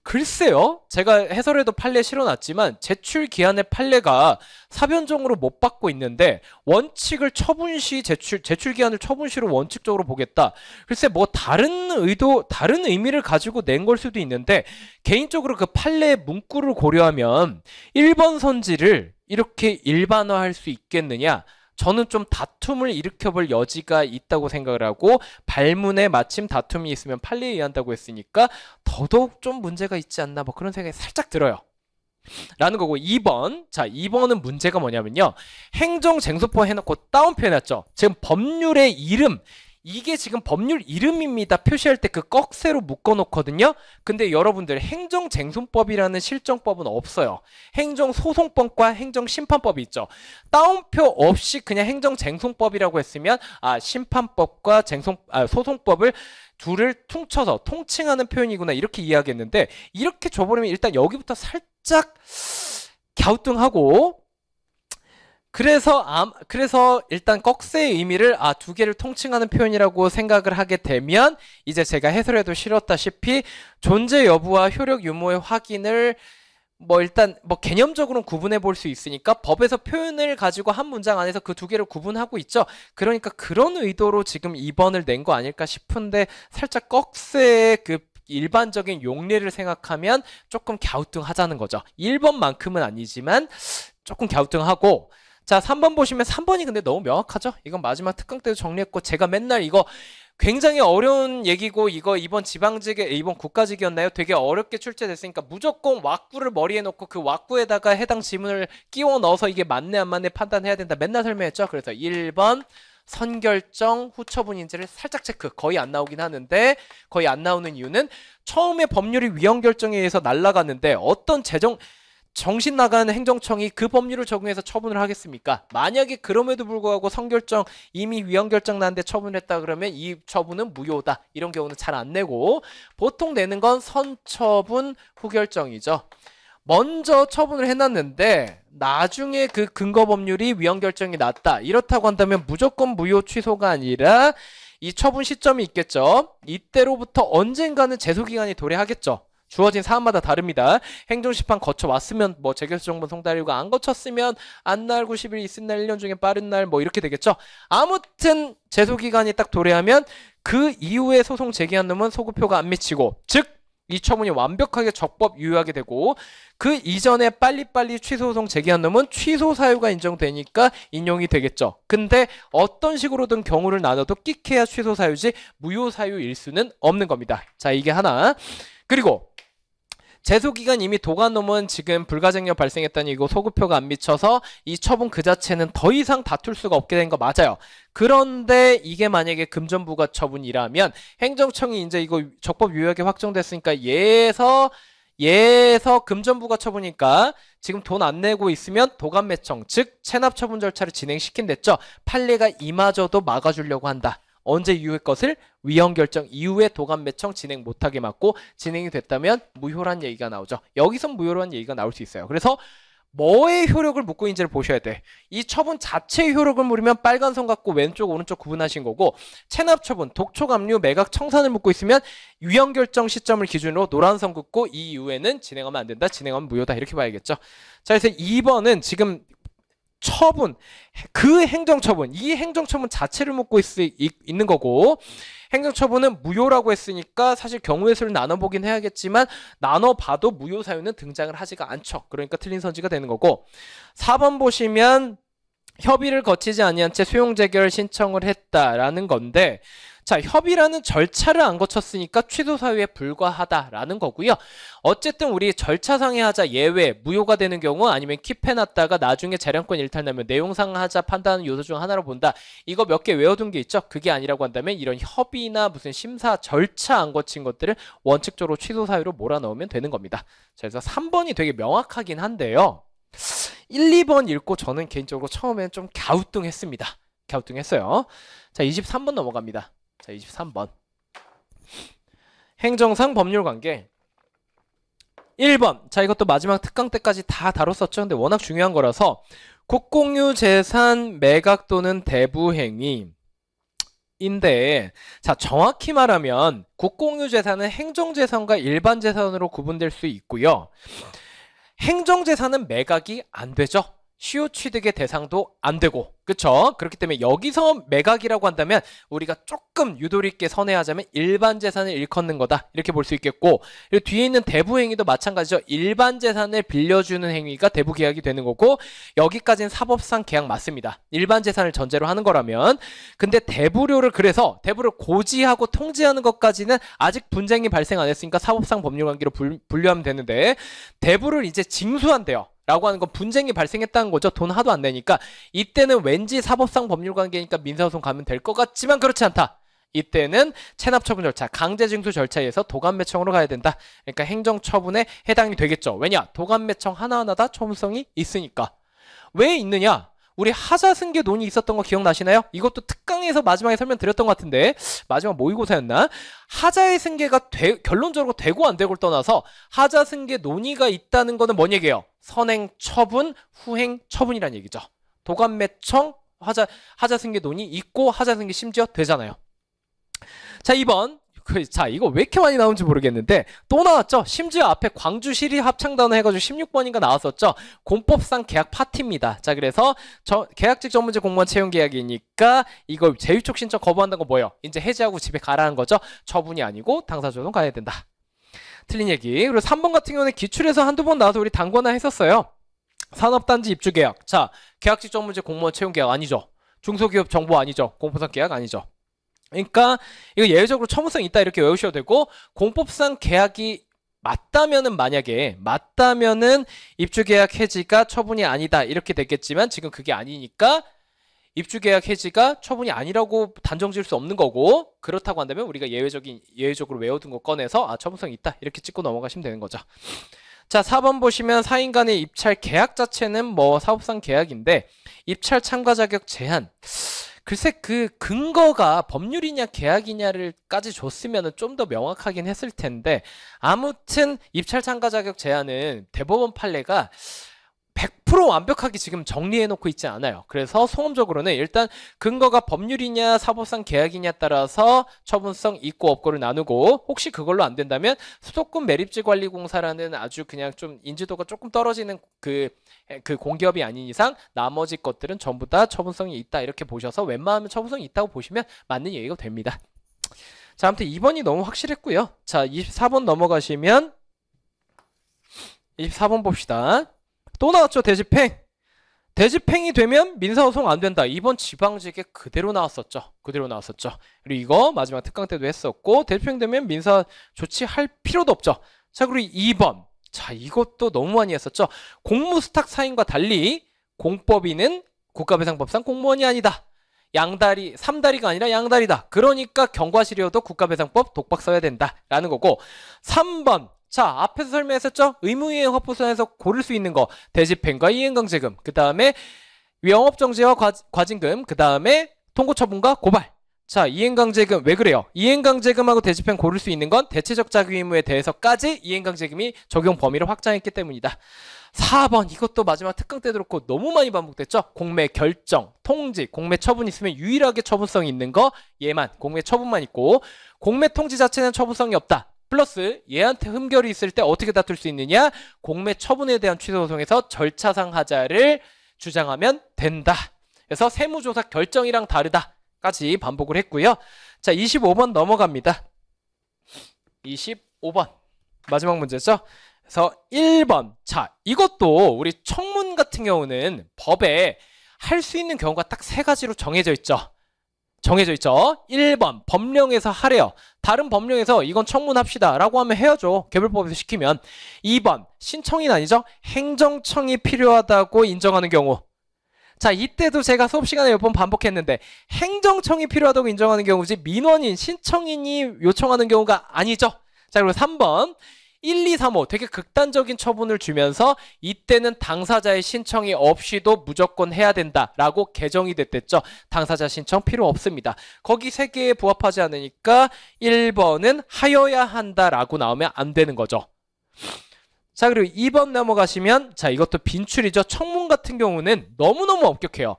글쎄요. 제가 해설에도 판례 실어놨지만 제출 기한의 판례가 사변정으로 못 받고 있는데 원칙을 처분 시 제출 제출 기한을 처분 시로 원칙적으로 보겠다. 글쎄 뭐 다른 의도 다른 의미를 가지고 낸 걸 수도 있는데 개인적으로 그 판례의 문구를 고려하면 1번 선지를 이렇게 일반화할 수 있겠느냐? 저는 좀 다툼을 일으켜볼 여지가 있다고 생각을 하고 발문에 마침 다툼이 있으면 판례에 의한다고 했으니까 더더욱 좀 문제가 있지 않나 뭐 그런 생각이 살짝 들어요. 라는 거고 2번 자 2번은 문제가 뭐냐면요 행정쟁소포 해놓고 다운표 해놨죠 지금 법률의 이름 이게 지금 법률 이름입니다 표시할 때 그 꺽쇠로 묶어 놓거든요 근데 여러분들 행정쟁송법이라는 실정법은 없어요 행정소송법과 행정심판법이 있죠 따옴표 없이 그냥 행정쟁송법이라고 했으면 아 심판법과 쟁송 아, 소송법을 둘을 퉁쳐서 통칭하는 표현이구나 이렇게 이해하겠는데 이렇게 줘버리면 일단 여기부터 살짝 갸우뚱하고 그래서 암, 그래서 일단 꺽쇠의 의미를 아 두 개를 통칭하는 표현이라고 생각을 하게 되면 이제 제가 해설해도 싫었다시피 존재 여부와 효력 유무의 확인을 뭐 일단 뭐개념적으로 구분해 볼 수 있으니까 법에서 표현을 가지고 한 문장 안에서 그 두 개를 구분하고 있죠. 그러니까 그런 의도로 지금 2번을 낸 거 아닐까 싶은데 살짝 꺽쇠의 그 일반적인 용례를 생각하면 조금 갸우뚱하자는 거죠. 1번만큼은 아니지만 조금 갸우뚱하고 자 3번 보시면 3번이 근데 너무 명확하죠? 이건 마지막 특강 때도 정리했고 제가 맨날 이거 굉장히 어려운 얘기고 이거 이번 지방직에 이번 국가직이었나요? 되게 어렵게 출제됐으니까 무조건 왁구를 머리에 놓고 그 왁구에다가 해당 지문을 끼워 넣어서 이게 맞네 안 맞네 판단해야 된다 맨날 설명했죠? 그래서 1번 선결정 후처분인지를 살짝 체크 거의 안 나오긴 하는데 거의 안 나오는 이유는 처음에 법률이 위헌 결정에 의해서 날라갔는데 어떤 재정 정신 나간 행정청이 그 법률을 적용해서 처분을 하겠습니까? 만약에 그럼에도 불구하고 성결정 이미 위헌 결정 난데 처분 했다 그러면 이 처분은 무효다. 이런 경우는 잘 안 내고 보통 내는 건 선처분 후결정이죠. 먼저 처분을 해놨는데 나중에 그 근거 법률이 위헌 결정이 났다. 이렇다고 한다면 무조건 무효 취소가 아니라 이 처분 시점이 있겠죠. 이때로부터 언젠가는 제소 기간이 도래하겠죠. 주어진 사안마다 다릅니다. 행정심판 거쳐왔으면 뭐 재결수정본 송달일과 안 거쳤으면 안날 90일 있은 날 1년 중에 빠른 날 뭐 이렇게 되겠죠. 아무튼 제소기간이 딱 도래하면 그 이후에 소송 제기한 놈은 소급표가 안 미치고 즉 이 처분이 완벽하게 적법 유효하게 되고 그 이전에 빨리빨리 취소소송 제기한 놈은 취소 사유가 인정되니까 인용이 되겠죠. 근데 어떤 식으로든 경우를 나눠도 끽해야 취소 사유지 무효 사유 일수는 없는 겁니다. 자 이게 하나 그리고 제소기간 이미 도가놈은 지금 불가쟁력 발생했다니 이거 소급표가 안 미쳐서 이 처분 그 자체는 더 이상 다툴 수가 없게 된 거 맞아요. 그런데 이게 만약에 금전부가 처분이라면 행정청이 이제 이거 적법 유효하게 확정됐으니까 얘에서 예에서 금전부가 처분이니까 지금 돈 안 내고 있으면 도감매청 즉 체납 처분 절차를 진행시킨댔죠. 판례가 이마저도 막아주려고 한다. 언제 이후의 것을 위헌 결정 이후에 도감 매청 진행 못하게 막고 진행이 됐다면 무효란 얘기가 나오죠. 여기서 무효란 얘기가 나올 수 있어요. 그래서 뭐의 효력을 묻고 있는지를 보셔야 돼. 이 처분 자체의 효력을 물으면 빨간 선 갖고 왼쪽 오른쪽 구분하신 거고 체납 처분, 독초감류 매각 청산을 묻고 있으면 위형 결정 시점을 기준으로 노란 선 긋고 이 이후에는 진행하면 안 된다. 진행하면 무효다. 이렇게 봐야겠죠. 자, 그래서 2번은 지금 처분, 그 행정처분, 이 행정처분 자체를 묻고 있, 있는 거고 행정처분은 무효라고 했으니까 사실 경우의 수를 나눠보긴 해야겠지만 나눠봐도 무효 사유는 등장을 하지가 않죠. 그러니까 틀린 선지가 되는 거고 4번 보시면 협의를 거치지 아니한 채 수용 재결 신청을 했다라는 건데 자, 협의라는 절차를 안 거쳤으니까 취소 사유에 불과하다라는 거고요. 어쨌든 우리 절차상의 하자 예외 무효가 되는 경우 아니면 킵해놨다가 나중에 재량권 일탈나면 내용상 하자 판단하는 요소 중 하나로 본다. 이거 몇 개 외워둔 게 있죠? 그게 아니라고 한다면 이런 협의나 무슨 심사 절차 안 거친 것들을 원칙적으로 취소 사유로 몰아넣으면 되는 겁니다. 자, 그래서 3번이 되게 명확하긴 한데요. 1, 2번 읽고 저는 개인적으로 처음엔 좀 갸우뚱했습니다. 갸우뚱했어요. 자, 23번 넘어갑니다. 자 23번 행정상 법률 관계 1번 자 이것도 마지막 특강 때까지 다 다뤘었죠 근데 워낙 중요한 거라서 국공유 재산 매각 또는 대부 행위 인데 자 정확히 말하면 국공유 재산은 행정재산과 일반재산으로 구분될 수 있고요 행정재산은 매각이 안 되죠 시효 취득의 대상도 안 되고 그렇죠 그렇기 때문에 여기서 매각이라고 한다면 우리가 조금 유도리 있게 선회하자면 일반 재산을 일컫는 거다 이렇게 볼 수 있겠고 그리고 뒤에 있는 대부 행위도 마찬가지죠 일반 재산을 빌려주는 행위가 대부 계약이 되는 거고 여기까지는 사법상 계약 맞습니다 일반 재산을 전제로 하는 거라면 근데 대부료를 그래서 대부를 고지하고 통지하는 것까지는 아직 분쟁이 발생 안 했으니까 사법상 법률 관계로 분류하면 되는데 대부를 이제 징수한대요 라고 하는 건 분쟁이 발생했다는 거죠. 돈 하도 안 내니까. 이때는 왠지 사법상 법률관계니까 민사소송 가면 될 것 같지만 그렇지 않다. 이때는 체납처분 절차, 강제징수 절차에서 도감매청으로 가야 된다. 그러니까 행정처분에 해당이 되겠죠. 왜냐? 도감매청 하나하나 다 처분성이 있으니까. 왜 있느냐? 우리 하자승계 논의 있었던 거 기억나시나요? 이것도 특강에서 마지막에 설명드렸던 것 같은데 마지막 모의고사였나? 하자의 승계가 되, 결론적으로 되고 안 되고를 떠나서 하자승계 논의가 있다는 거는 뭔 얘기예요? 선행 처분, 후행 처분이란 얘기죠. 도감매청, 하자, 하자승계 논의 있고 하자승계 심지어 되잖아요. 자, 2번. 그, 자, 이거 왜 이렇게 많이 나는지 모르겠는데 또 나왔죠? 심지어 앞에 광주시리 합창단원 해가지고 16번인가 나왔었죠? 공법상 계약 파티입니다. 자, 그래서 저, 계약직 전문직 공무원 채용 계약이니까 이거 제휴촉 신청 거부한다는 거 뭐예요? 이제 해지하고 집에 가라는 거죠? 처분이 아니고 당사자는 가야 된다. 틀린 얘기. 그리고 3번 같은 경우는 기출에서 한두 번 나와서 우리 당권화 했었어요. 산업단지 입주계약. 자, 계약직 전문직 공무원 채용 계약 아니죠? 중소기업 정보 아니죠? 공포상 계약 아니죠? 그러니까 이거 예외적으로 처분성이 있다 이렇게 외우셔도 되고 공법상 계약이 맞다면은 만약에 맞다면은 입주계약 해지가 처분이 아니다 이렇게 됐겠지만 지금 그게 아니니까 입주계약 해지가 처분이 아니라고 단정 지을 수 없는 거고 그렇다고 한다면 우리가 예외적인 예외적으로 외워둔 거 꺼내서 아 처분성이 있다 이렇게 찍고 넘어가시면 되는 거죠 자 4번 보시면 사인 간의 입찰 계약 자체는 뭐 사업상 계약인데 입찰 참가 자격 제한 글쎄 그 근거가 법률이냐 계약이냐를까지 줬으면 좀 더 명확하긴 했을 텐데 아무튼 입찰 참가 자격 제한은 대법원 판례가 100% 완벽하게 지금 정리해 놓고 있지 않아요. 그래서 소음적으로는 일단 근거가 법률이냐 사법상 계약이냐 따라서 처분성 있고 없고를 나누고 혹시 그걸로 안 된다면 수도권 매립지 관리 공사라는 아주 그냥 좀 인지도가 조금 떨어지는 그, 그 공기업이 아닌 이상 나머지 것들은 전부 다 처분성이 있다 이렇게 보셔서 웬만하면 처분성이 있다고 보시면 맞는 얘기가 됩니다. 자, 아무튼 2번이 너무 확실했고요. 자, 24번 넘어가시면 24번 봅시다. 또 나왔죠 대집행 대집행이 되면 민사소송 안 된다 이번 지방직에 그대로 나왔었죠 그대로 나왔었죠 그리고 이거 마지막 특강 때도 했었고 대집행 되면 민사 조치할 필요도 없죠 자 그리고 2번 자 이것도 너무 많이 했었죠 공무수탁 사인과 달리 공법인은 국가배상법상 공무원이 아니다 양다리, 삼다리가 아니라 양다리다. 그러니까 경과실이어도 국가배상법 독박 써야 된다라는 거고 3번 자, 앞에서 설명했었죠? 의무이행 확보선에서 고를 수 있는 거. 대집행과 이행강제금. 그 다음에 영업정지와 과, 징금그 다음에 통고처분과 고발. 자, 이행강제금 왜 그래요? 이행강제금하고 대집행 고를 수 있는 건 대체적 자기 의무에 대해서까지 이행강제금이 적용 범위를 확장했기 때문이다. 4번 이것도 마지막 특강 때도 그렇고 너무 많이 반복됐죠? 공매 결정, 통지, 공매 처분 있으면 유일하게 처분성이 있는 거 얘만 공매 처분만 있고 공매 통지 자체는 처분성이 없다. 플러스 얘한테 흠결이 있을 때 어떻게 다툴 수 있느냐 공매 처분에 대한 취소 소송에서 절차상 하자를 주장하면 된다 그래서 세무조사 결정이랑 다르다까지 반복을 했고요 자 25번 넘어갑니다 25번 마지막 문제죠 그래서 1번 자 이것도 우리 청문 같은 경우는 법에 할 수 있는 경우가 딱 세 가지로 정해져 있죠 정해져 있죠. 1번 법령에서 하래요. 다른 법령에서 이건 청문합시다 라고 하면 해야죠. 개별법에서 시키면. 2번 신청인 아니죠. 행정청이 필요하다고 인정하는 경우. 자 이때도 제가 수업시간에 몇 번 반복했는데 행정청이 필요하다고 인정하는 경우지 민원인 신청인이 요청하는 경우가 아니죠. 자 그리고 3번 1, 2, 3, 5 되게 극단적인 처분을 주면서 이때는 당사자의 신청이 없이도 무조건 해야 된다라고 개정이 됐댔죠. 당사자 신청 필요 없습니다. 거기 3 개에 부합하지 않으니까 1번은 하여야 한다라고 나오면 안 되는 거죠. 자 그리고 2번 넘어가시면 자 이것도 빈출이죠. 청문 같은 경우는 너무너무 엄격해요.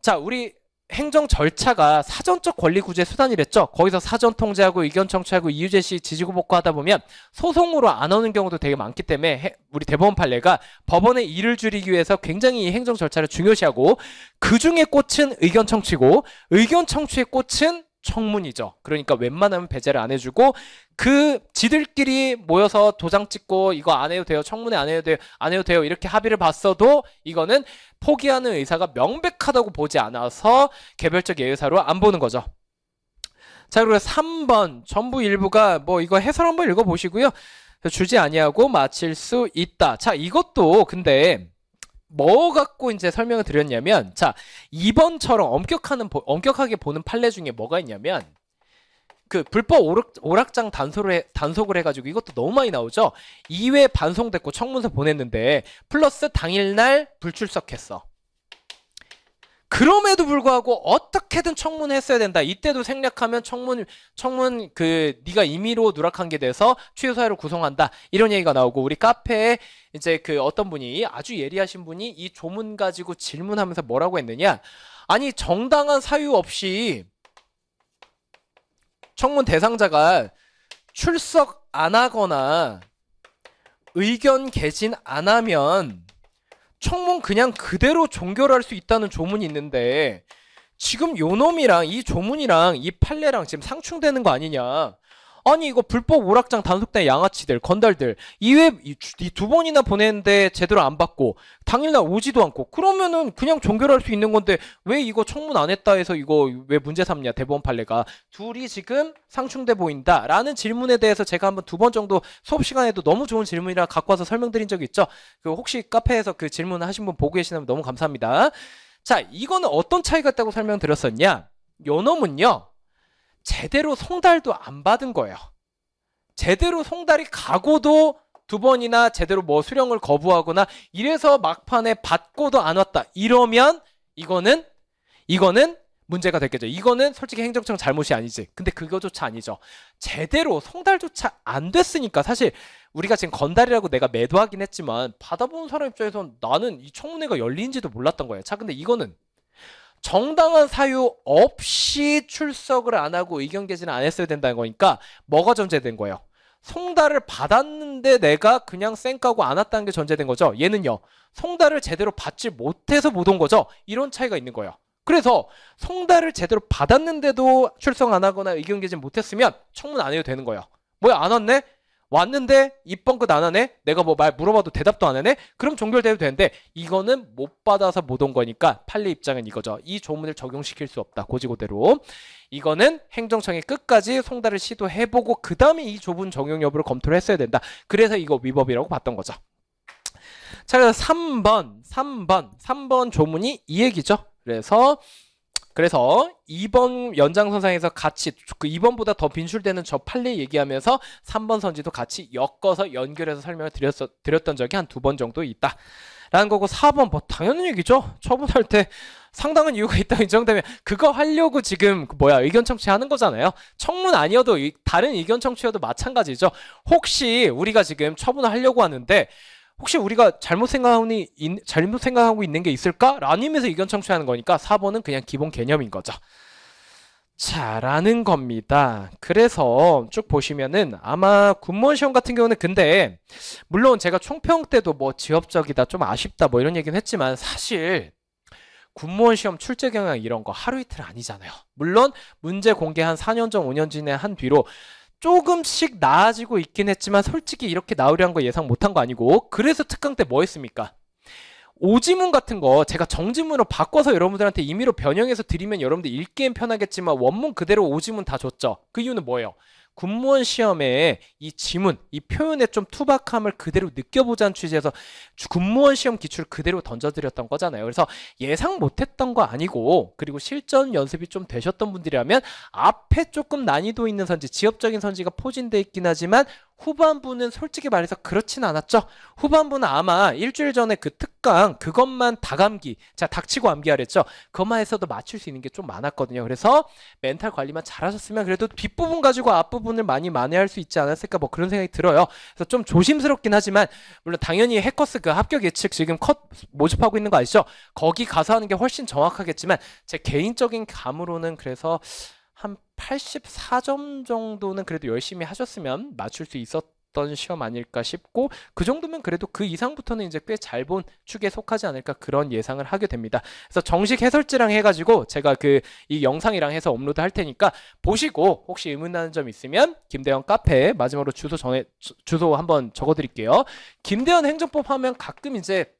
자 우리 행정 절차가 사전적 권리 구제 수단이랬죠. 거기서 사전 통제하고 의견 청취하고 이유 제시 지지고 복구하다 보면 소송으로 안 오는 경우도 되게 많기 때문에 우리 대법원 판례가 법원의 일을 줄이기 위해서 굉장히 이 행정 절차를 중요시하고 그 중에 꽃은 의견 청취고 의견 청취의 꽃은 청문이죠. 그러니까 웬만하면 배제를 안 해주고 그 지들끼리 모여서 도장 찍고 이거 안 해도 돼요. 청문회 안 해도 돼요. 안 해도 돼요. 이렇게 합의를 봤어도 이거는 포기하는 의사가 명백하다고 보지 않아서 개별적 예의사로 안 보는 거죠. 자 그리고 3번 전부 일부가 뭐 이거 해설 한번 읽어보시고요. 주지 아니하고 마칠 수 있다. 자 이것도 근데 뭐 갖고 이제 설명을 드렸냐면 자이번처럼 엄격하는 엄격하게 보는 판례 중에 뭐가 있냐면 그 불법 오락, 장 단속을, 해, 단속을 해가지고 이것도 너무 많이 나오죠 2회 반송됐고 청문서 보냈는데 플러스 당일날 불출석했어 그럼에도 불구하고 어떻게든 청문회 했어야 된다. 이때도 생략하면 청문 청문 그 네가 임의로 누락한 게 돼서 취소사회를 구성한다. 이런 얘기가 나오고 우리 카페에 이제 그 어떤 분이 아주 예리하신 분이 이 조문 가지고 질문하면서 뭐라고 했느냐? 아니 정당한 사유 없이 청문 대상자가 출석 안 하거나 의견 개진 안 하면 청문 그냥 그대로 종결할 수 있다는 조문이 있는데 지금 요 놈이랑 이 조문이랑 이 판례랑 지금 상충되는 거 아니냐 아니 이거 불법 오락장 단속된 양아치들 건달들 이회 이두 번이나 보냈는데 제대로 안 받고 당일날 오지도 않고 그러면은 그냥 종결할 수 있는 건데 왜 이거 청문 안 했다 해서 이거 왜 문제 삼냐 대법원 판례가 둘이 지금 상충돼 보인다라는 질문에 대해서 제가 한번 두 번 정도 수업 시간에도 너무 좋은 질문이라 갖고 와서 설명드린 적 있죠. 그 혹시 카페에서 그 질문 하신 분 보고 계시면 너무 감사합니다. 자 이거는 어떤 차이가 있다고 설명드렸었냐? 요 놈은요 제대로 송달도 안 받은 거예요. 제대로 송달이 가고도 두 번이나 제대로 뭐 수령을 거부하거나 이래서 막판에 받고도 안 왔다. 이러면 이거는 이거는 문제가 됐겠죠. 이거는 솔직히 행정청 잘못이 아니지. 근데 그거조차 아니죠. 제대로 송달조차 안 됐으니까 사실 우리가 지금 건달이라고 내가 매도하긴 했지만 받아본 사람 입장에선 나는 이 청문회가 열린지도 몰랐던 거예요. 자, 근데 이거는 정당한 사유 없이 출석을 안 하고 의견 개진을 안 했어야 된다는 거니까 뭐가 전제된 거예요? 송달을 받았는데 내가 그냥 쌩까고 안 왔다는 게 전제된 거죠. 얘는요. 송달을 제대로 받지 못해서 못 온 거죠. 이런 차이가 있는 거예요. 그래서 송달을 제대로 받았는데도 출석 안 하거나 의견 개진 못했으면 청문 안 해도 되는 거예요. 뭐야 안 왔네? 왔는데 입번끝안 하네? 내가 뭐 말 물어봐도 대답도 안 하네? 그럼 종결돼도 되는데 이거는 못 받아서 못 온 거니까 판례 입장은 이거죠. 이 조문을 적용시킬 수 없다. 고지고대로. 이거는 행정청이 끝까지 송달을 시도해보고 그 다음에 이 조문 적용 여부를 검토를 했어야 된다. 그래서 이거 위법이라고 봤던 거죠. 자그 3번, 3번, 3번 조문이 이 얘기죠. 그래서 그래서 2번 연장선상에서 같이 그 2번보다 더 빈출되는 저 판례 얘기하면서 3번 선지도 같이 엮어서 연결해서 설명을 드렸어, 드렸던 적이 한 두 번 정도 있다. 라는 거고 4번 뭐 당연한 얘기죠. 처분할 때 상당한 이유가 있다 고 인정되면 그거 하려고 지금 그 뭐야 의견 청취하는 거잖아요. 청문 아니어도 다른 의견 청취여도 마찬가지죠. 혹시 우리가 지금 처분을 하려고 하는데 혹시 우리가 잘못 생각하니 잘못 생각하고 있는 게 있을까? 라는 의에서 의견 청취하는 거니까 4번은 그냥 기본 개념인 거죠. 잘하는 겁니다. 그래서 쭉 보시면은 아마 군무원 시험 같은 경우는 근데 물론 제가 총평 때도 뭐 지엽적이다 좀 아쉽다 뭐 이런 얘기는 했지만 사실 군무원 시험 출제 경향 이런 거 하루 이틀 아니잖아요. 물론 문제 공개 한 4년 전 5년 전에 한 뒤로 조금씩 나아지고 있긴 했지만 솔직히 이렇게 나으려한 거 예상 못한 거 아니고 그래서 특강 때 뭐 했습니까? 오지문 같은 거 제가 정지문으로 바꿔서 여러분들한테 임의로 변형해서 드리면 여러분들 읽기엔 편하겠지만 원문 그대로 오지문 다 줬죠. 그 이유는 뭐예요? 군무원 시험에 이 지문, 이 표현의 좀 투박함을 그대로 느껴보자는 취지에서 군무원 시험 기출 그대로 던져드렸던 거잖아요. 그래서 예상 못했던 거 아니고 그리고 실전 연습이 좀 되셨던 분들이라면 앞에 조금 난이도 있는 선지, 지역적인 선지가 포진되어 있긴 하지만 후반부는 솔직히 말해서 그렇진 않았죠. 후반부는 아마 일주일 전에 그 특강 그것만 다감기, 자 닥치고 암기하랬죠. 그것만 해서도 맞출 수 있는 게 좀 많았거든요. 그래서 멘탈 관리만 잘하셨으면 그래도 뒷부분 가지고 앞부분을 많이 만회할 수 있지 않았을까 뭐 그런 생각이 들어요. 그래서 좀 조심스럽긴 하지만 물론 당연히 해커스 그 합격 예측 지금 컷 모집하고 있는 거 아시죠? 거기 가서 하는 게 훨씬 정확하겠지만 제 개인적인 감으로는 그래서 한 84점 정도는 그래도 열심히 하셨으면 맞출 수 있었던 시험 아닐까 싶고 그 정도면 그래도 그 이상부터는 이제 꽤 잘 본 축에 속하지 않을까 그런 예상을 하게 됩니다. 그래서 정식 해설지랑 해가지고 제가 그 이 영상이랑 해서 업로드 할 테니까 보시고 혹시 의문나는 점 있으면 김대현 카페 마지막으로 주소 전에 주소 한번 적어드릴게요. 김대현 행정법 하면 가끔 이제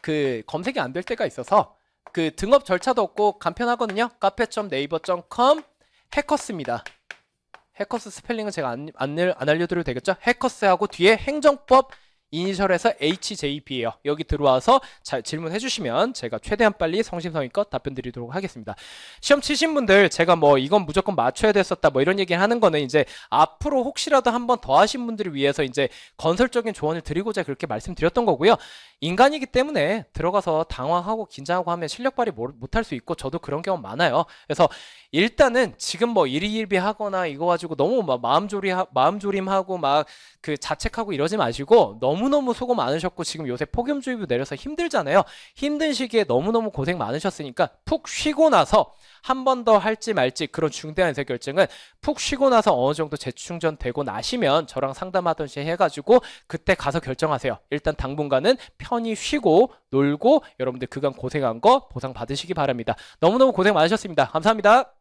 그 검색이 안 될 때가 있어서 그 등업 절차도 없고 간편하거든요. 카페.네이버.com 해커스입니다. 해커스 스펠링은 제가 안, 안, 안 알려드려도 되겠죠? 해커스하고 뒤에 행정법 이니셜에서 HJP예요. 여기 들어와서 질문해 주시면 제가 최대한 빨리 성심성의껏 답변 드리도록 하겠습니다. 시험 치신 분들 제가 뭐 이건 무조건 맞춰야 됐었다 뭐 이런 얘기 하는 거는 이제 앞으로 혹시라도 한 번 더 하신 분들을 위해서 이제 건설적인 조언을 드리고자 그렇게 말씀드렸던 거고요. 인간이기 때문에 들어가서 당황하고 긴장하고 하면 실력 발휘 못할 수 있고 저도 그런 경험 많아요. 그래서 일단은 지금 뭐 일희일비하거나 이거 가지고 너무 막 마음조리 마음조림하고 막그 자책하고 이러지 마시고 너무너무 수고 많으셨고 지금 요새 폭염주의보 내려서 힘들잖아요. 힘든 시기에 너무너무 고생 많으셨으니까 푹 쉬고 나서 한 번 더 할지 말지 그런 중대한 의사결정은 푹 쉬고 나서 어느 정도 재충전되고 나시면 저랑 상담하던시 해가지고 그때 가서 결정하세요. 일단 당분간은 편히 쉬고 놀고 여러분들 그간 고생한 거 보상 받으시기 바랍니다. 너무너무 고생 많으셨습니다. 감사합니다.